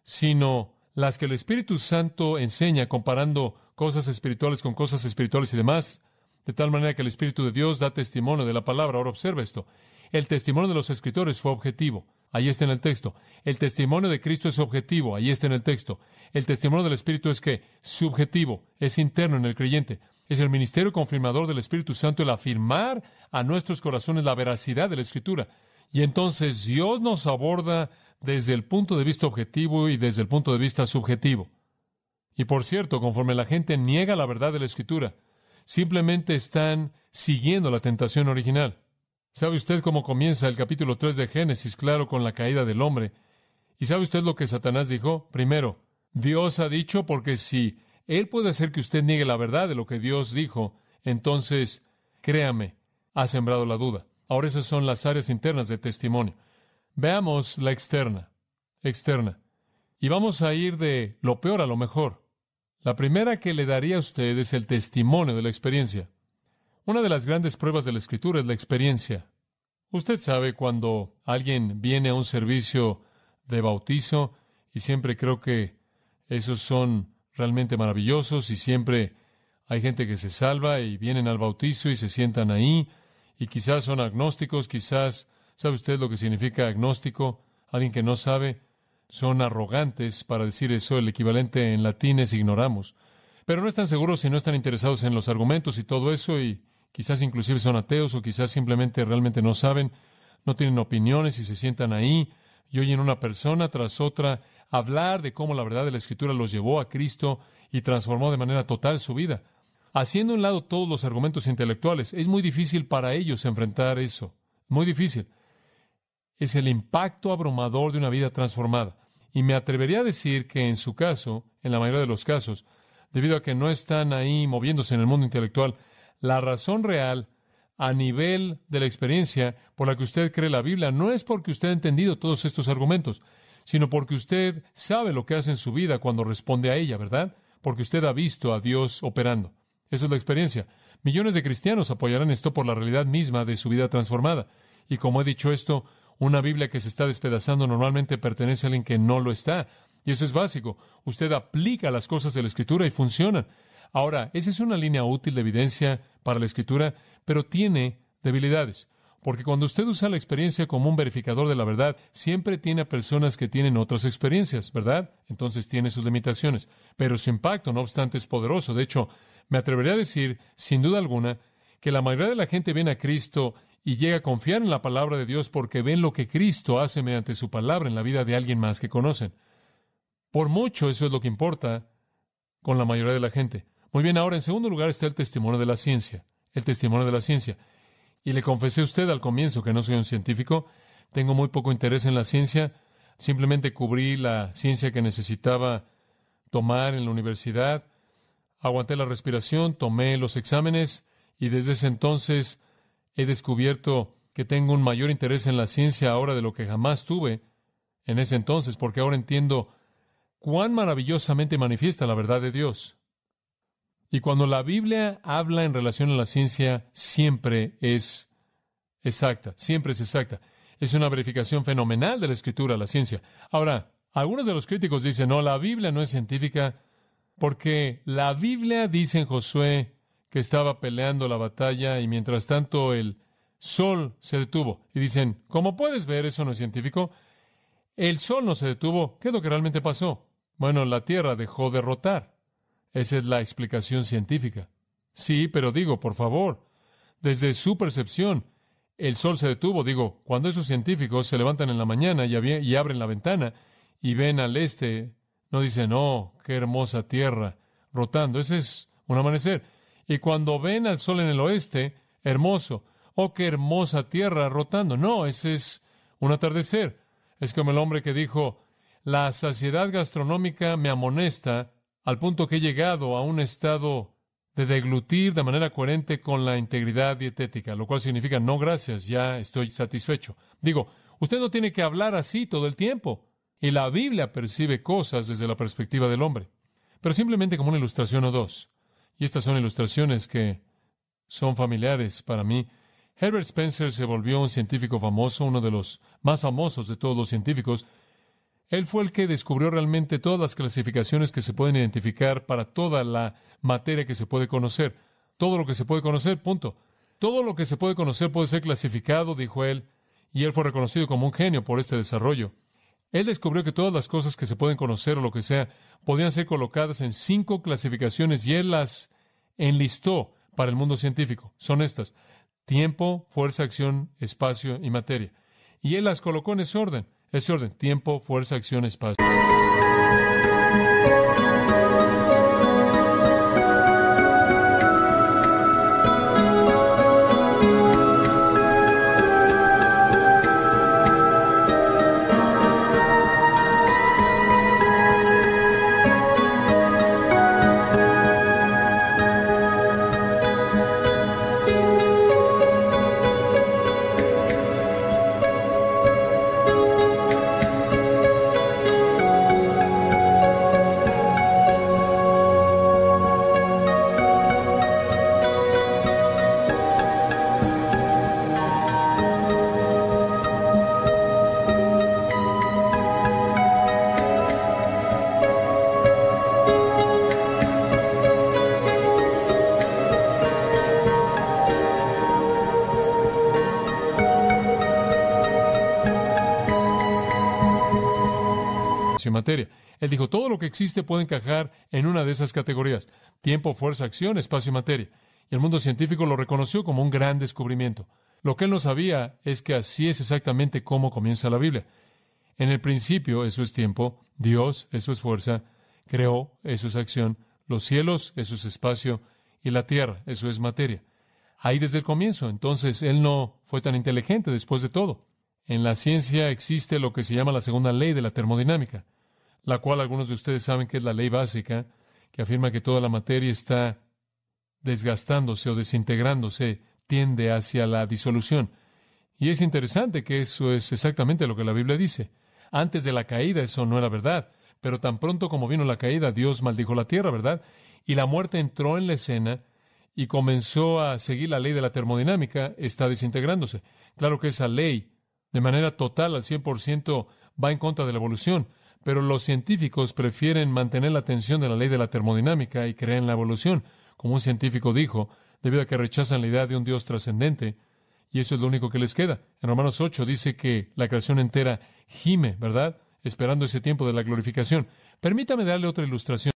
sino las que el Espíritu Santo enseña comparando cosas espirituales con cosas espirituales y demás, de tal manera que el Espíritu de Dios da testimonio de la palabra. Ahora observa esto. El testimonio de los escritores fue objetivo. Ahí está en el texto. El testimonio de Cristo es objetivo. Ahí está en el texto. El testimonio del Espíritu es que subjetivo, es interno en el creyente. Es el ministerio confirmador del Espíritu Santo el afirmar a nuestros corazones la veracidad de la Escritura. Y entonces Dios nos aborda desde el punto de vista objetivo y desde el punto de vista subjetivo. Y por cierto, conforme la gente niega la verdad de la Escritura, simplemente están siguiendo la tentación original. ¿Sabe usted cómo comienza el capítulo 3 de Génesis, claro, con la caída del hombre? ¿Y sabe usted lo que Satanás dijo? Primero, Dios ha dicho porque si él puede hacer que usted niegue la verdad de lo que Dios dijo. Entonces, créame, ha sembrado la duda. Ahora esas son las áreas internas de testimonio. Veamos la externa. Externa. Y vamos a ir de lo peor a lo mejor. La primera que le daría a usted es el testimonio de la experiencia. Una de las grandes pruebas de la escritura es la experiencia. Usted sabe cuando alguien viene a un servicio de bautizo, y siempre creo que esos son realmente maravillosos y siempre hay gente que se salva y vienen al bautizo y se sientan ahí y quizás son agnósticos, quizás sabe usted lo que significa agnóstico, alguien que no sabe, son arrogantes para decir eso, el equivalente en latín es ignoramos, pero no están seguros y no están interesados en los argumentos y todo eso y quizás inclusive son ateos o quizás simplemente realmente no saben, no tienen opiniones y se sientan ahí y oyen una persona tras otra hablar de cómo la verdad de la Escritura los llevó a Cristo y transformó de manera total su vida. Haciendo a un lado todos los argumentos intelectuales, es muy difícil para ellos enfrentar eso. Muy difícil. Es el impacto abrumador de una vida transformada. Y me atrevería a decir que en su caso, en la mayoría de los casos, debido a que no están ahí moviéndose en el mundo intelectual, la razón real a nivel de la experiencia por la que usted cree la Biblia no es porque usted ha entendido todos estos argumentos, sino porque usted sabe lo que hace en su vida cuando responde a ella, ¿verdad? Porque usted ha visto a Dios operando. Esa es la experiencia. Millones de cristianos apoyarán esto por la realidad misma de su vida transformada. Y como he dicho esto, una Biblia que se está despedazando normalmente pertenece a alguien que no lo está. Y eso es básico. Usted aplica las cosas de la Escritura y funciona. Ahora, esa es una línea útil de evidencia para la Escritura, pero tiene debilidades. Porque cuando usted usa la experiencia como un verificador de la verdad, siempre tiene a personas que tienen otras experiencias, ¿verdad? Entonces tiene sus limitaciones. Pero su impacto, no obstante, es poderoso. De hecho, me atrevería a decir, sin duda alguna, que la mayoría de la gente viene a Cristo y llega a confiar en la palabra de Dios porque ven lo que Cristo hace mediante su palabra en la vida de alguien más que conocen. Por mucho eso es lo que importa con la mayoría de la gente. Muy bien, ahora en segundo lugar está el testimonio de la ciencia. El testimonio de la ciencia. Y le confesé a usted al comienzo que no soy un científico, tengo muy poco interés en la ciencia, simplemente cubrí la ciencia que necesitaba tomar en la universidad, aguanté la respiración, tomé los exámenes y desde ese entonces he descubierto que tengo un mayor interés en la ciencia ahora de lo que jamás tuve en ese entonces, porque ahora entiendo cuán maravillosamente manifiesta la verdad de Dios. Y cuando la Biblia habla en relación a la ciencia, siempre es exacta, siempre es exacta. Es una verificación fenomenal de la escritura, la ciencia. Ahora, algunos de los críticos dicen, no, la Biblia no es científica porque la Biblia dice en Josué que estaba peleando la batalla y mientras tanto el sol se detuvo. Y dicen, como puedes ver, eso no es científico. El sol no se detuvo. ¿Qué es lo que realmente pasó? Bueno, la tierra dejó de rotar. Esa es la explicación científica. Sí, pero digo, por favor, desde su percepción, el sol se detuvo. Digo, cuando esos científicos se levantan en la mañana y, abren la ventana y ven al este, no dicen, oh, qué hermosa tierra, rotando. Ese es un amanecer. Y cuando ven al sol en el oeste, hermoso, oh, qué hermosa tierra, rotando. No, ese es un atardecer. Es como el hombre que dijo, la saciedad gastronómica me amonesta al punto que he llegado a un estado de deglutir de manera coherente con la integridad dietética, lo cual significa no gracias, ya estoy satisfecho. Digo, usted no tiene que hablar así todo el tiempo. Y la Biblia percibe cosas desde la perspectiva del hombre, pero simplemente como una ilustración o dos. Y estas son ilustraciones que son familiares para mí. Herbert Spencer se volvió un científico famoso, uno de los más famosos de todos los científicos, él fue el que descubrió realmente todas las clasificaciones que se pueden identificar para toda la materia que se puede conocer. Todo lo que se puede conocer, punto. Todo lo que se puede conocer puede ser clasificado, dijo él, y él fue reconocido como un genio por este desarrollo. Él descubrió que todas las cosas que se pueden conocer o lo que sea podían ser colocadas en cinco clasificaciones y él las enlistó para el mundo científico. Son estas: tiempo, fuerza, acción, espacio y materia. Y él las colocó en ese orden. Ese orden, tiempo, fuerza, acción, espacio. Él dijo, todo lo que existe puede encajar en una de esas categorías, tiempo, fuerza, acción, espacio y materia. Y el mundo científico lo reconoció como un gran descubrimiento. Lo que él no sabía es que así es exactamente cómo comienza la Biblia. En el principio, eso es tiempo, Dios, eso es fuerza, creó, eso es acción, los cielos, eso es espacio, y la tierra, eso es materia. Ahí desde el comienzo, entonces él no fue tan inteligente después de todo. En la ciencia existe lo que se llama la segunda ley de la termodinámica la cual algunos de ustedes saben que es la ley básica, que afirma que toda la materia está desgastándose o desintegrándose, tiende hacia la disolución. Y es interesante que eso es exactamente lo que la Biblia dice. Antes de la caída eso no era verdad, pero tan pronto como vino la caída, Dios maldijo la tierra, ¿verdad? Y la muerte entró en la escena y comenzó a seguir la ley de la termodinámica, está desintegrándose. Claro que esa ley, de manera total, al 100%, va en contra de la evolución. Pero los científicos prefieren mantener la atención de la ley de la termodinámica y creen en la evolución, como un científico dijo, debido a que rechazan la idea de un Dios trascendente, y eso es lo único que les queda. En Romanos 8 dice que la creación entera gime, ¿verdad? Esperando ese tiempo de la glorificación. Permítame darle otra ilustración.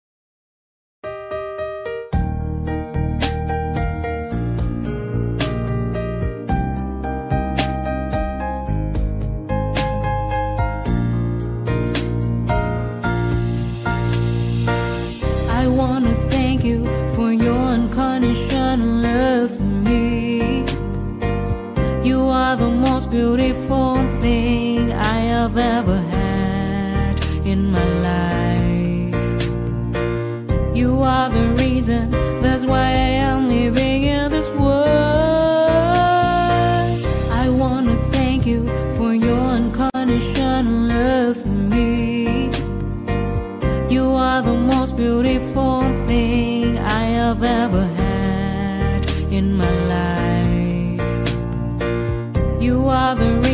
You are the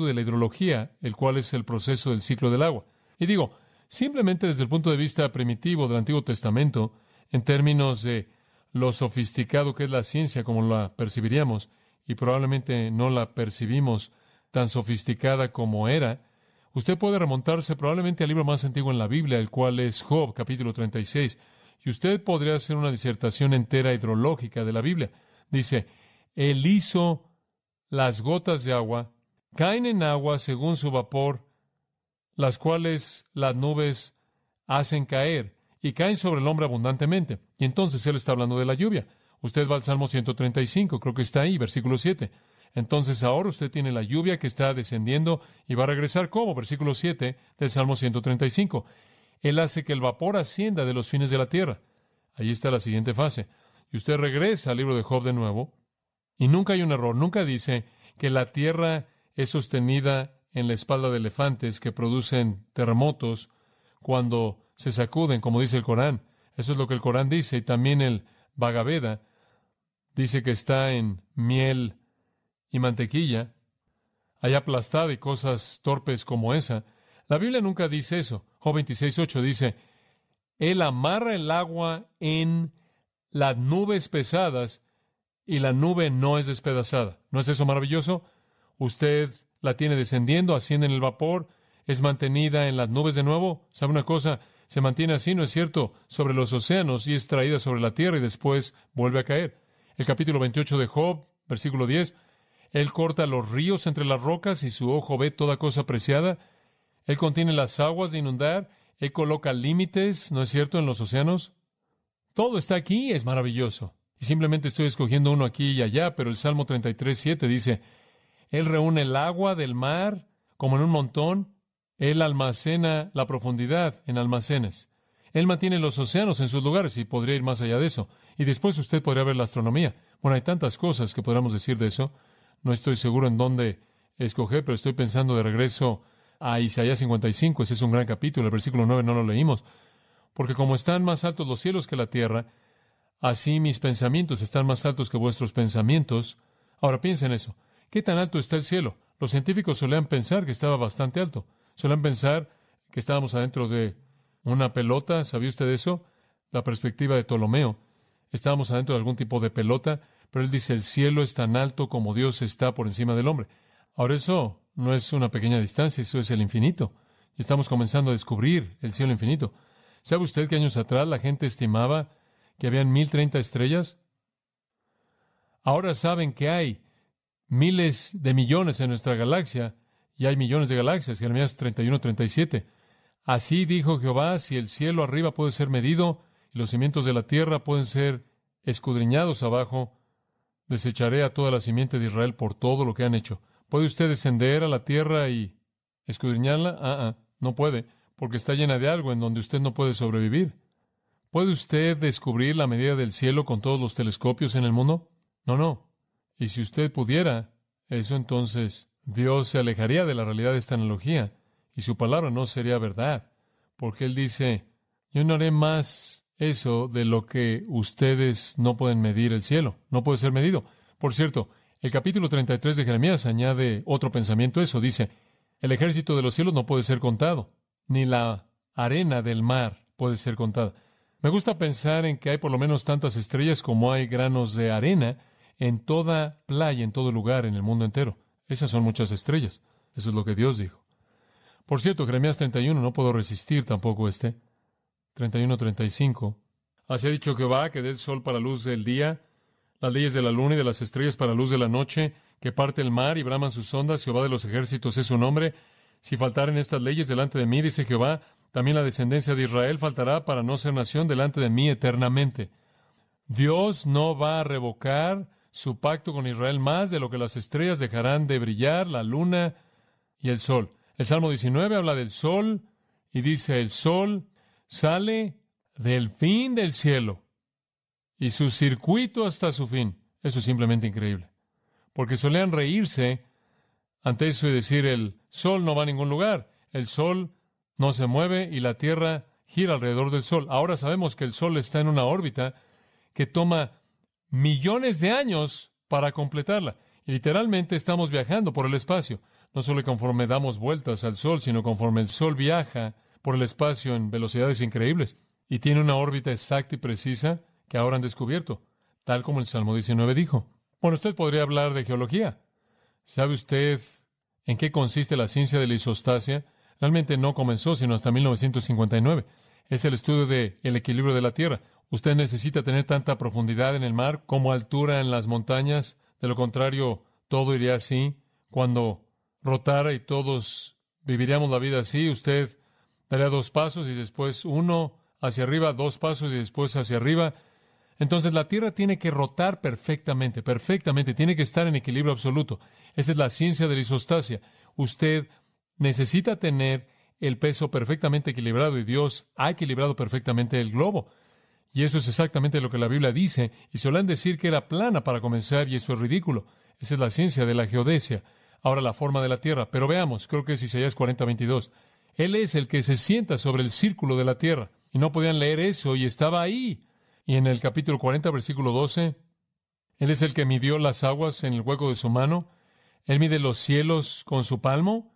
de la hidrología, el cual es el proceso del ciclo del agua. Y digo, simplemente desde el punto de vista primitivo del Antiguo Testamento, en términos de lo sofisticado que es la ciencia como la percibiríamos, y probablemente no la percibimos tan sofisticada como era, usted puede remontarse probablemente al libro más antiguo en la Biblia, el cual es Job, capítulo 36, y usted podría hacer una disertación entera hidrológica de la Biblia. Dice, Él hizo las gotas de agua caen en agua según su vapor, las cuales las nubes hacen caer y caen sobre el hombre abundantemente. Y entonces él está hablando de la lluvia. Usted va al Salmo 135, creo que está ahí, versículo 7. Entonces ahora usted tiene la lluvia que está descendiendo y va a regresar como, versículo 7 del Salmo 135. Él hace que el vapor ascienda de los fines de la tierra. Ahí está la siguiente fase. Y usted regresa al libro de Job de nuevo, y nunca hay un error, nunca dice que la tierra es sostenida en la espalda de elefantes que producen terremotos cuando se sacuden, como dice el Corán. Eso es lo que el Corán dice. Y también el Bagaveda dice que está en miel y mantequilla, hay aplastada y cosas torpes como esa. La Biblia nunca dice eso. Job 26.8 dice, Él amarra el agua en las nubes pesadas y la nube no es despedazada. ¿No es eso maravilloso? Usted la tiene descendiendo, asciende en el vapor, es mantenida en las nubes de nuevo. ¿Sabe una cosa? Se mantiene así, ¿no es cierto?, sobre los océanos y es traída sobre la tierra y después vuelve a caer. El capítulo 28 de Job, versículo 10, Él corta los ríos entre las rocas y su ojo ve toda cosa preciada. Él contiene las aguas de inundar, Él coloca límites, ¿no es cierto?, en los océanos. Todo está aquí, es maravilloso. Y simplemente estoy escogiendo uno aquí y allá, pero el Salmo 33, 7 dice, él reúne el agua del mar como en un montón. Él almacena la profundidad en almacenes. Él mantiene los océanos en sus lugares y podría ir más allá de eso. Y después usted podría ver la astronomía. Bueno, hay tantas cosas que podríamos decir de eso. No estoy seguro en dónde escoger, pero estoy pensando de regreso a Isaías 55. Ese es un gran capítulo. El versículo 9 no lo leímos. Porque como están más altos los cielos que la tierra, así mis pensamientos están más altos que vuestros pensamientos. Ahora piensen en eso. ¿Qué tan alto está el cielo? Los científicos solían pensar que estaba bastante alto. Solían pensar que estábamos adentro de una pelota. ¿Sabía usted eso? La perspectiva de Ptolomeo. Estábamos adentro de algún tipo de pelota, pero él dice el cielo es tan alto como Dios está por encima del hombre. Ahora eso no es una pequeña distancia, eso es el infinito. Y estamos comenzando a descubrir el cielo infinito. ¿Sabe usted que años atrás la gente estimaba que habían mil treinta estrellas? Ahora saben que hay miles de millones en nuestra galaxia, y hay millones de galaxias, Jeremías 31, 37. Así dijo Jehová, si el cielo arriba puede ser medido, y los cimientos de la tierra pueden ser escudriñados abajo, desecharé a toda la simiente de Israel por todo lo que han hecho. ¿Puede usted descender a la tierra y escudriñarla? Ah, ah, no puede, porque está llena de algo en donde usted no puede sobrevivir. ¿Puede usted descubrir la medida del cielo con todos los telescopios en el mundo? No, no. Y si usted pudiera, eso entonces Dios se alejaría de la realidad de esta analogía y su palabra no sería verdad, porque Él dice, yo no haré más eso de lo que ustedes no pueden medir el cielo, no puede ser medido. Por cierto, el capítulo 33 de Jeremías añade otro pensamiento eso, dice, el ejército de los cielos no puede ser contado, ni la arena del mar puede ser contada. Me gusta pensar en que hay por lo menos tantas estrellas como hay granos de arena, en toda playa, en todo lugar, en el mundo entero. Esas son muchas estrellas. Eso es lo que Dios dijo. Por cierto, Jeremías 31, no puedo resistir tampoco este. 31-35. Así ha dicho Jehová, que dé el sol para luz del día, las leyes de la luna y de las estrellas para luz de la noche, que parte el mar y braman sus ondas, Jehová de los ejércitos es su nombre. Si faltaren estas leyes delante de mí, dice Jehová, también la descendencia de Israel faltará para no ser nación delante de mí eternamente. Dios no va a revocar su pacto con Israel más de lo que las estrellas dejarán de brillar, la luna y el sol. El Salmo 19 habla del sol y dice, el sol sale del fin del cielo y su circuito hasta su fin. Eso es simplemente increíble. Porque solían reírse ante eso y decir, el sol no va a ningún lugar, el sol no se mueve y la Tierra gira alrededor del sol. Ahora sabemos que el sol está en una órbita que toma millones de años para completarla. Y literalmente estamos viajando por el espacio, no solo conforme damos vueltas al Sol, sino conforme el Sol viaja por el espacio en velocidades increíbles y tiene una órbita exacta y precisa que ahora han descubierto, tal como el Salmo 19 dijo. Bueno, usted podría hablar de geología. ¿Sabe usted en qué consiste la ciencia de la isostasia? Realmente no comenzó sino hasta 1959. Es el estudio del el equilibrio de la Tierra, Usted necesita tener tanta profundidad en el mar como altura en las montañas, de lo contrario, todo iría así. Cuando rotara y todos viviríamos la vida así, usted daría dos pasos y después uno hacia arriba, dos pasos y después hacia arriba. Entonces la Tierra tiene que rotar perfectamente, perfectamente, tiene que estar en equilibrio absoluto. Esa es la ciencia de la isostasia. Usted necesita tener el peso perfectamente equilibrado y Dios ha equilibrado perfectamente el globo. Y eso es exactamente lo que la Biblia dice, y suelen decir que era plana para comenzar, y eso es ridículo. Esa es la ciencia de la geodesia. Ahora la forma de la Tierra. Pero veamos, creo que es Isaías 40, 22. Él es el que se sienta sobre el círculo de la Tierra. Y no podían leer eso, y estaba ahí. Y en el capítulo 40, versículo 12, Él es el que midió las aguas en el hueco de su mano. Él mide los cielos con su palmo.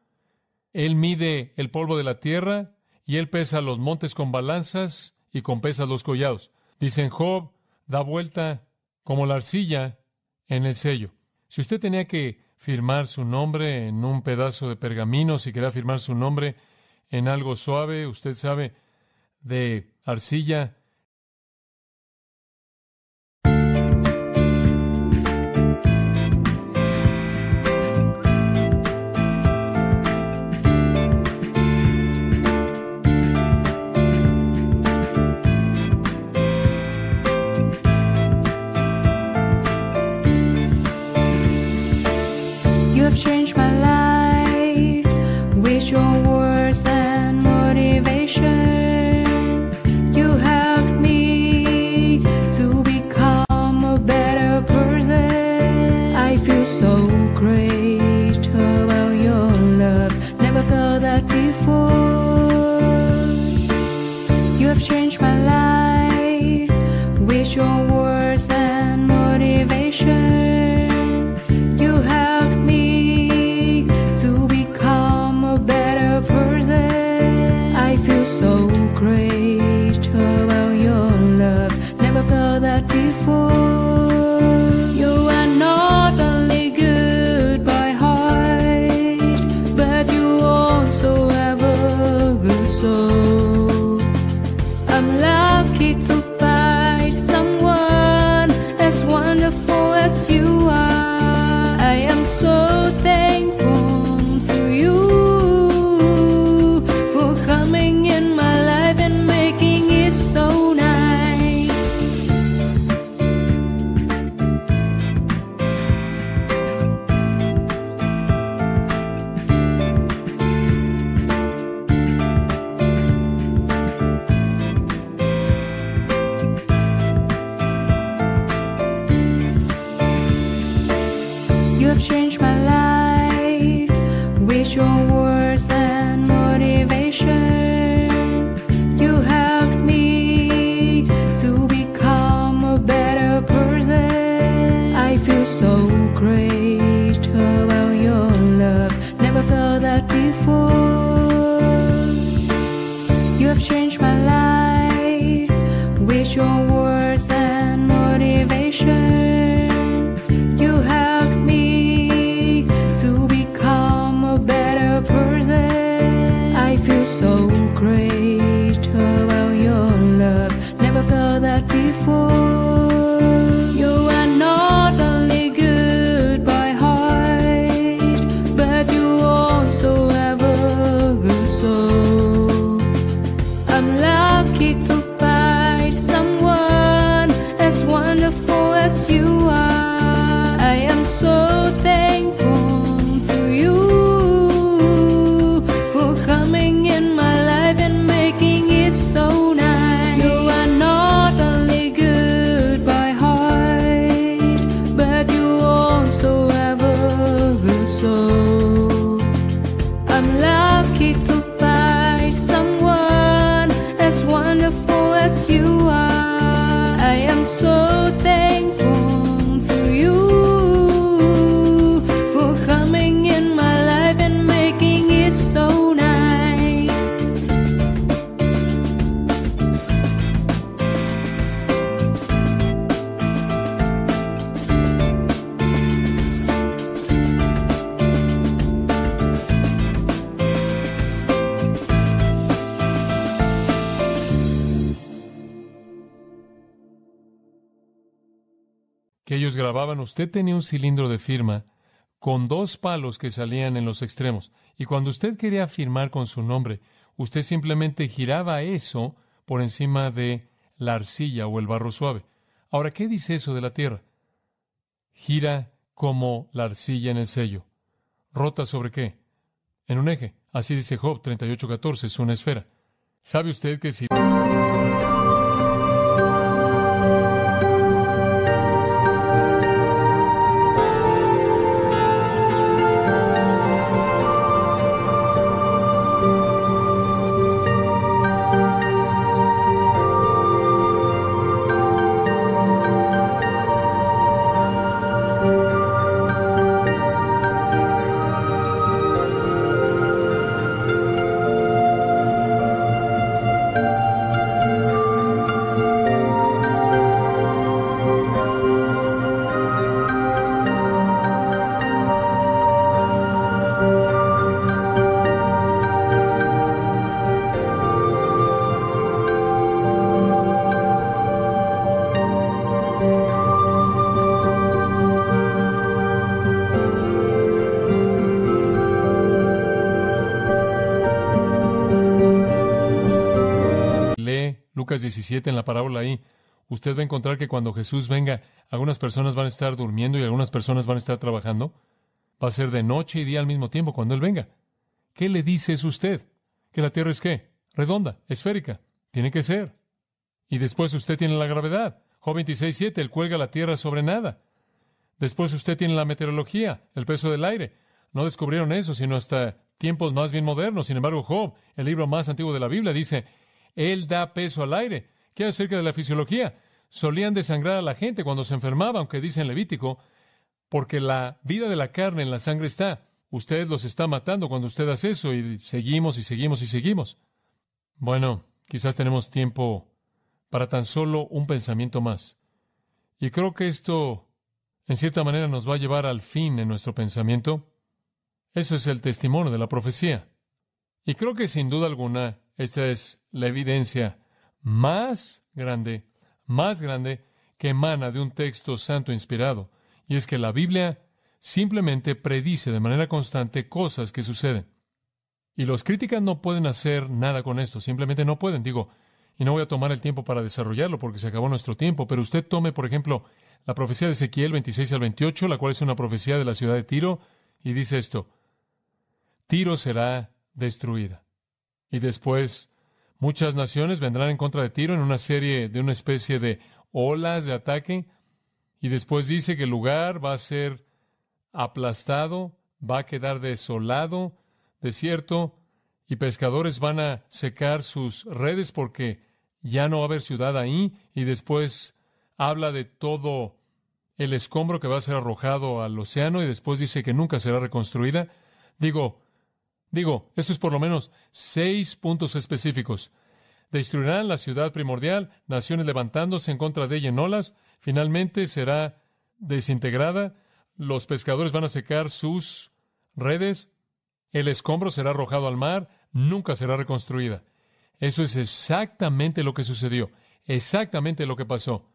Él mide el polvo de la tierra, y Él pesa los montes con balanzas y con pesas los collados. Dicen, Job da vuelta como la arcilla en el sello. Si usted tenía que firmar su nombre en un pedazo de pergamino, si quería firmar su nombre en algo suave, usted sabe, de arcilla, usted tenía un cilindro de firma con dos palos que salían en los extremos. Y cuando usted quería firmar con su nombre, usted simplemente giraba eso por encima de la arcilla o el barro suave. Ahora, ¿qué dice eso de la tierra? Gira como la arcilla en el sello. ¿Rota sobre qué? En un eje. Así dice Job 38:14, es una esfera. ¿Sabe usted que si... en la parábola ahí, usted va a encontrar que cuando Jesús venga, algunas personas van a estar durmiendo y algunas personas van a estar trabajando. Va a ser de noche y día al mismo tiempo cuando Él venga. ¿Qué le dice eso usted? ¿Que la Tierra es qué? Redonda, esférica. Tiene que ser. Y después usted tiene la gravedad. Job 26.7, Él cuelga la Tierra sobre nada. Después usted tiene la meteorología, el peso del aire. No descubrieron eso, sino hasta tiempos más bien modernos. Sin embargo, Job, el libro más antiguo de la Biblia, dice, Él da peso al aire ¿Qué acerca de la fisiología? Solían desangrar a la gente cuando se enfermaba, aunque dicen Levítico, porque la vida de la carne en la sangre está. Usted los está matando cuando usted hace eso y seguimos y seguimos y seguimos. Bueno, quizás tenemos tiempo para tan solo un pensamiento más. Y creo que esto, en cierta manera, nos va a llevar al fin en nuestro pensamiento. Eso es el testimonio de la profecía. Y creo que sin duda alguna, esta es la evidencia más grande, más grande que emana de un texto santo inspirado, y es que la Biblia simplemente predice de manera constante cosas que suceden. Y los críticas no pueden hacer nada con esto, simplemente no pueden, digo, y no voy a tomar el tiempo para desarrollarlo porque se acabó nuestro tiempo, pero usted tome, por ejemplo, la profecía de Ezequiel 26 al 28, la cual es una profecía de la ciudad de Tiro, y dice esto, Tiro será destruida. Y después Muchas naciones vendrán en contra de Tiro en una serie de una especie de olas de ataque. Y después dice que el lugar va a ser aplastado, va a quedar desolado, desierto, y pescadores van a secar sus redes porque ya no va a haber ciudad ahí. Y después habla de todo el escombro que va a ser arrojado al océano y después dice que nunca será reconstruida. Digo, Digo, eso es por lo menos seis puntos específicos. Destruirán la ciudad primordial, naciones levantándose en contra de ella en olas, finalmente será desintegrada, los pescadores van a secar sus redes, el escombro será arrojado al mar, nunca será reconstruida. Eso es exactamente lo que sucedió, exactamente lo que pasó.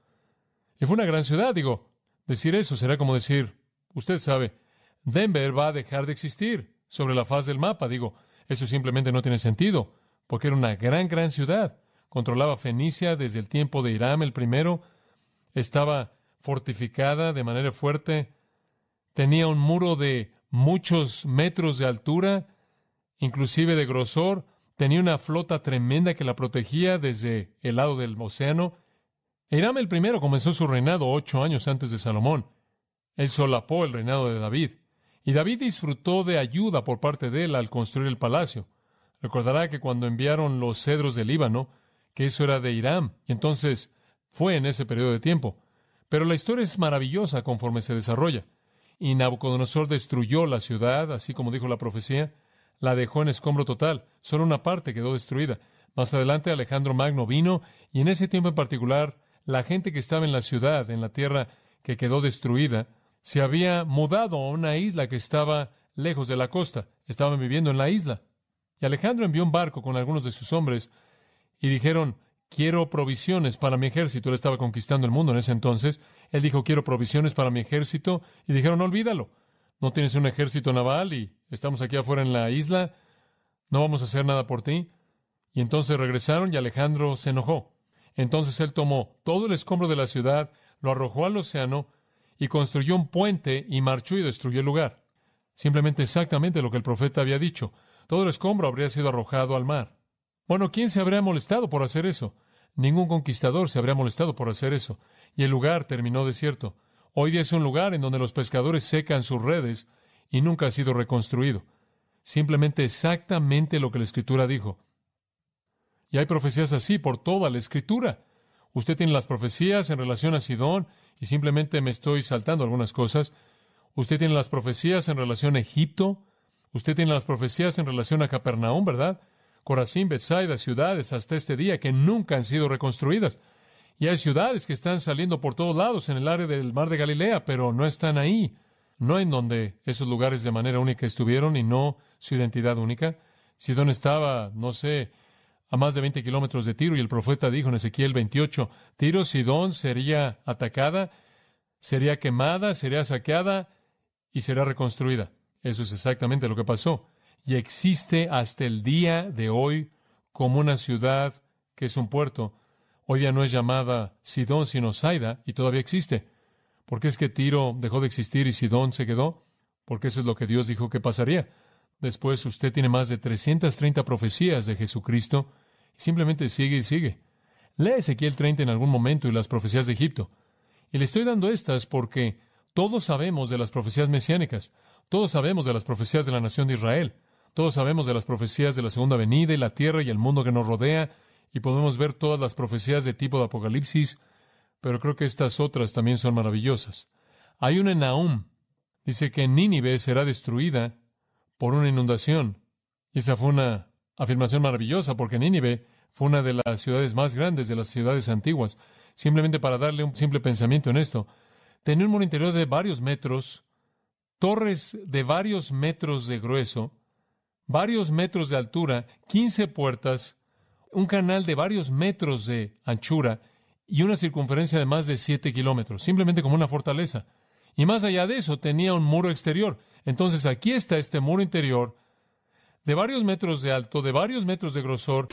Y fue una gran ciudad, digo. Decir eso será como decir, usted sabe, Denver va a dejar de existir sobre la faz del mapa. Digo, eso simplemente no tiene sentido, porque era una gran, gran ciudad. Controlaba Fenicia desde el tiempo de Hiram el primero, estaba fortificada de manera fuerte, tenía un muro de muchos metros de altura, inclusive de grosor, tenía una flota tremenda que la protegía desde el lado del océano. Hiram el primero comenzó su reinado ocho años antes de Salomón. Él solapó el reinado de David. Y David disfrutó de ayuda por parte de él al construir el palacio. Recordará que cuando enviaron los cedros del Líbano, que eso era de Irán, y entonces fue en ese periodo de tiempo. Pero la historia es maravillosa conforme se desarrolla. Y Nabucodonosor destruyó la ciudad, así como dijo la profecía, la dejó en escombro total, solo una parte quedó destruida. Más adelante Alejandro Magno vino, y en ese tiempo en particular, la gente que estaba en la ciudad, en la tierra que quedó destruida, se había mudado a una isla que estaba lejos de la costa. Estaban viviendo en la isla. Y Alejandro envió un barco con algunos de sus hombres y dijeron, quiero provisiones para mi ejército. Él estaba conquistando el mundo en ese entonces. Él dijo, quiero provisiones para mi ejército. Y dijeron, olvídalo. No tienes un ejército naval y estamos aquí afuera en la isla. No vamos a hacer nada por ti. Y entonces regresaron y Alejandro se enojó. Entonces él tomó todo el escombro de la ciudad, lo arrojó al océano y construyó un puente y marchó y destruyó el lugar. Simplemente exactamente lo que el profeta había dicho. Todo el escombro habría sido arrojado al mar. Bueno, ¿quién se habría molestado por hacer eso? Ningún conquistador se habría molestado por hacer eso. Y el lugar terminó desierto. Hoy día es un lugar en donde los pescadores secan sus redes y nunca ha sido reconstruido. Simplemente exactamente lo que la Escritura dijo. Y hay profecías así por toda la Escritura. Usted tiene las profecías en relación a Sidón y simplemente me estoy saltando algunas cosas. Usted tiene las profecías en relación a Egipto, usted tiene las profecías en relación a Capernaum, ¿verdad? Corazín, Bethsaida, ciudades hasta este día que nunca han sido reconstruidas. Y hay ciudades que están saliendo por todos lados en el área del mar de Galilea, pero no están ahí. No en donde esos lugares de manera única estuvieron y no su identidad única. Si dónde estaba, no sé, a más de 20 kilómetros de Tiro, y el profeta dijo en Ezequiel 28, Tiro Sidón sería atacada, sería quemada, sería saqueada y será reconstruida. Eso es exactamente lo que pasó. Y existe hasta el día de hoy como una ciudad que es un puerto. Hoy ya no es llamada Sidón, sino Saida, y todavía existe. ¿Por qué es que Tiro dejó de existir y Sidón se quedó? Porque eso es lo que Dios dijo que pasaría. Después usted tiene más de 330 profecías de Jesucristo Simplemente sigue y sigue. lee Ezequiel 30 en algún momento y las profecías de Egipto. Y le estoy dando estas porque todos sabemos de las profecías mesiánicas, todos sabemos de las profecías de la nación de Israel, todos sabemos de las profecías de la segunda venida y la tierra y el mundo que nos rodea, y podemos ver todas las profecías de tipo de Apocalipsis, pero creo que estas otras también son maravillosas. Hay una en Nahum, dice que Nínive será destruida por una inundación, y esa fue una afirmación maravillosa, porque Nínive fue una de las ciudades más grandes de las ciudades antiguas. Simplemente para darle un simple pensamiento en esto, tenía un muro interior de varios metros, torres de varios metros de grueso, varios metros de altura, 15 puertas, un canal de varios metros de anchura y una circunferencia de más de 7 kilómetros, simplemente como una fortaleza. Y más allá de eso, tenía un muro exterior. Entonces aquí está este muro interior de varios metros de alto, de varios metros de grosor.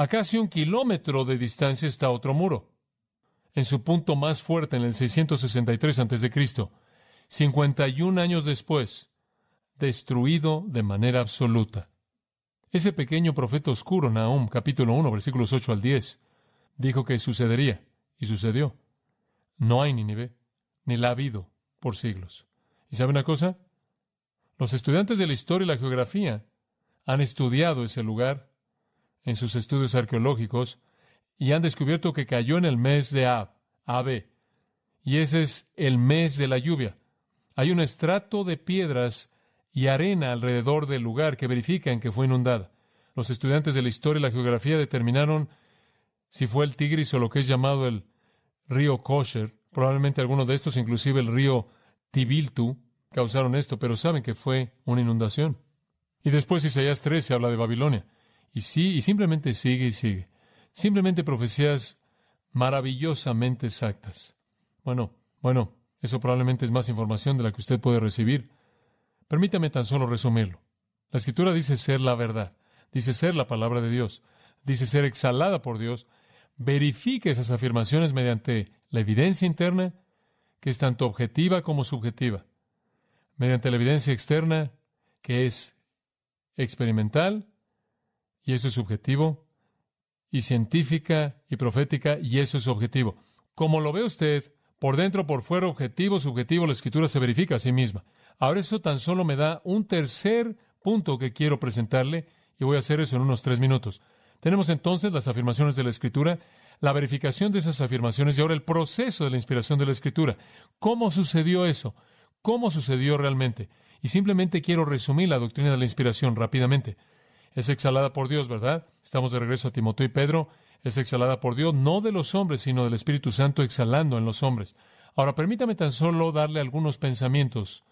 A casi un kilómetro de distancia está otro muro, en su punto más fuerte en el 663 a.C., 51 años después, destruido de manera absoluta. Ese pequeño profeta oscuro, Nahum, capítulo 1, versículos 8 al 10, dijo que sucedería, y sucedió. No hay Nínive, ni la ha habido por siglos. ¿Y sabe una cosa? Los estudiantes de la historia y la geografía han estudiado ese lugar en sus estudios arqueológicos y han descubierto que cayó en el mes de Ab, AB, y ese es el mes de la lluvia. Hay un estrato de piedras y arena alrededor del lugar que verifican que fue inundada. Los estudiantes de la historia y la geografía determinaron si fue el Tigris o lo que es llamado el río Kosher, probablemente algunos de estos, inclusive el río Tibiltu, causaron esto, pero saben que fue una inundación. Y después Isaías 13 habla de Babilonia. Y sí, y simplemente sigue y sigue. Simplemente profecías maravillosamente exactas. Bueno, bueno, eso probablemente es más información de la que usted puede recibir. Permítame tan solo resumirlo. La escritura dice ser la verdad, dice ser la palabra de Dios, dice ser exhalada por Dios. Verifique esas afirmaciones mediante la evidencia interna, que es tanto objetiva como subjetiva, mediante la evidencia externa, que es experimental, y eso es subjetivo, y científica y profética, y eso es objetivo. Como lo ve usted, por dentro, por fuera, objetivo, subjetivo, la escritura se verifica a sí misma. Ahora eso tan solo me da un tercer punto que quiero presentarle, y voy a hacer eso en unos tres minutos. Tenemos entonces las afirmaciones de la escritura, la verificación de esas afirmaciones y ahora el proceso de la inspiración de la escritura. ¿Cómo sucedió eso? ¿Cómo sucedió realmente? Y simplemente quiero resumir la doctrina de la inspiración rápidamente es exhalada por Dios, ¿verdad? Estamos de regreso a Timoteo y Pedro. Es exhalada por Dios, no de los hombres, sino del Espíritu Santo exhalando en los hombres. Ahora, permítame tan solo darle algunos pensamientos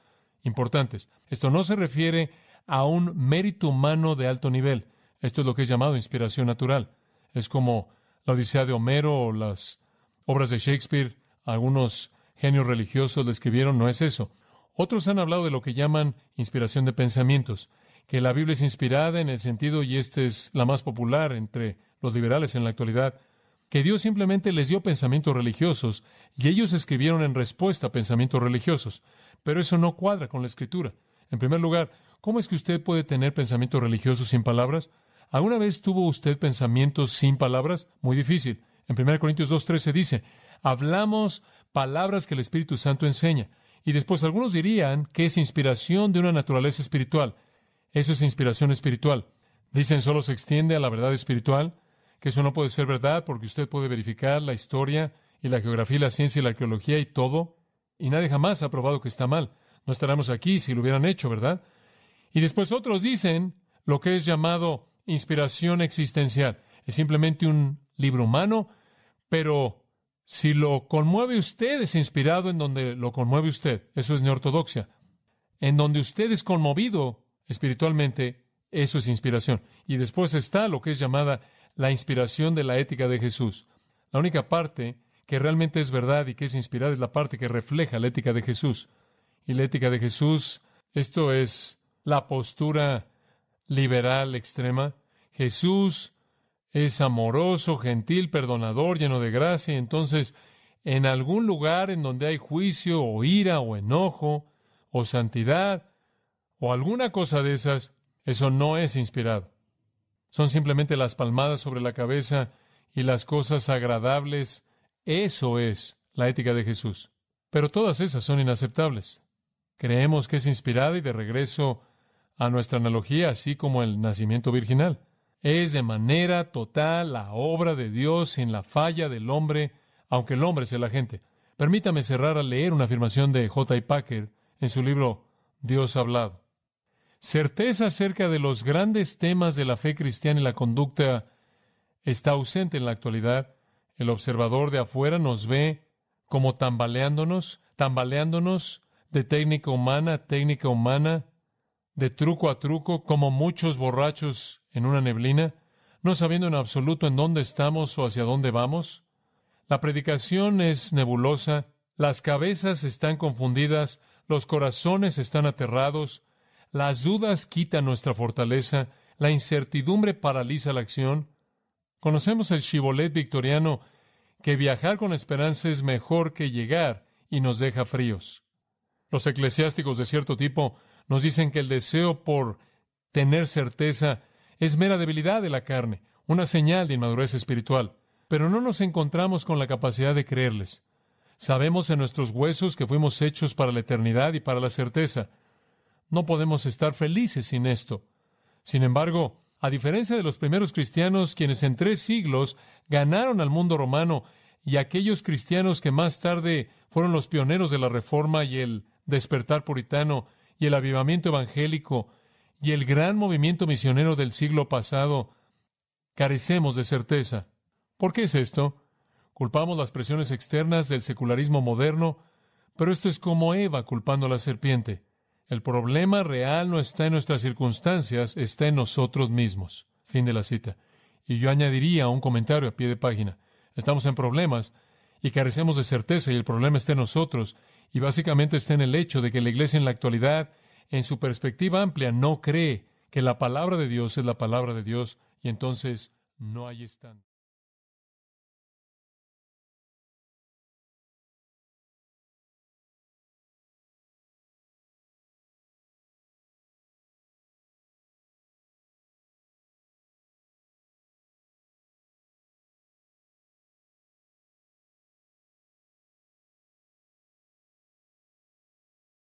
importantes. Esto no se refiere a un mérito humano de alto nivel. Esto es lo que es llamado inspiración natural. Es como la Odisea de Homero o las obras de Shakespeare. Algunos genios religiosos le escribieron, no es eso. Otros han hablado de lo que llaman inspiración de pensamientos que la Biblia es inspirada en el sentido, y esta es la más popular entre los liberales en la actualidad, que Dios simplemente les dio pensamientos religiosos y ellos escribieron en respuesta a pensamientos religiosos. Pero eso no cuadra con la escritura. En primer lugar, ¿cómo es que usted puede tener pensamientos religiosos sin palabras? ¿Alguna vez tuvo usted pensamientos sin palabras? Muy difícil. En 1 Corintios 2.13 dice, hablamos palabras que el Espíritu Santo enseña. Y después algunos dirían que es inspiración de una naturaleza espiritual. Eso es inspiración espiritual. Dicen solo se extiende a la verdad espiritual, que eso no puede ser verdad porque usted puede verificar la historia y la geografía la ciencia y la arqueología y todo, y nadie jamás ha probado que está mal. No estaríamos aquí si lo hubieran hecho, ¿verdad? Y después otros dicen lo que es llamado inspiración existencial. Es simplemente un libro humano, pero si lo conmueve usted, es inspirado en donde lo conmueve usted. Eso es neortodoxia. En donde usted es conmovido Espiritualmente, eso es inspiración. Y después está lo que es llamada la inspiración de la ética de Jesús. La única parte que realmente es verdad y que es inspirada es la parte que refleja la ética de Jesús. Y la ética de Jesús, esto es la postura liberal extrema. Jesús es amoroso, gentil, perdonador, lleno de gracia. entonces, en algún lugar en donde hay juicio o ira o enojo o santidad, o alguna cosa de esas, eso no es inspirado. Son simplemente las palmadas sobre la cabeza y las cosas agradables. Eso es la ética de Jesús. Pero todas esas son inaceptables. Creemos que es inspirada y de regreso a nuestra analogía, así como el nacimiento virginal. Es de manera total la obra de Dios en la falla del hombre, aunque el hombre sea la gente. Permítame cerrar al leer una afirmación de J. I. Packer en su libro Dios hablado certeza acerca de los grandes temas de la fe cristiana y la conducta está ausente en la actualidad. El observador de afuera nos ve como tambaleándonos, tambaleándonos de técnica humana a técnica humana, de truco a truco, como muchos borrachos en una neblina, no sabiendo en absoluto en dónde estamos o hacia dónde vamos. La predicación es nebulosa, las cabezas están confundidas, los corazones están aterrados, las dudas quitan nuestra fortaleza, la incertidumbre paraliza la acción. Conocemos el chivolet victoriano que viajar con esperanza es mejor que llegar y nos deja fríos. Los eclesiásticos de cierto tipo nos dicen que el deseo por tener certeza es mera debilidad de la carne, una señal de inmadurez espiritual. Pero no nos encontramos con la capacidad de creerles. Sabemos en nuestros huesos que fuimos hechos para la eternidad y para la certeza, no podemos estar felices sin esto. Sin embargo, a diferencia de los primeros cristianos, quienes en tres siglos ganaron al mundo romano, y aquellos cristianos que más tarde fueron los pioneros de la Reforma y el despertar puritano y el avivamiento evangélico y el gran movimiento misionero del siglo pasado, carecemos de certeza. ¿Por qué es esto? Culpamos las presiones externas del secularismo moderno, pero esto es como Eva culpando a la serpiente. El problema real no está en nuestras circunstancias, está en nosotros mismos. Fin de la cita. Y yo añadiría un comentario a pie de página. Estamos en problemas y carecemos de certeza y el problema está en nosotros y básicamente está en el hecho de que la Iglesia en la actualidad, en su perspectiva amplia, no cree que la palabra de Dios es la palabra de Dios y entonces no hay estándar.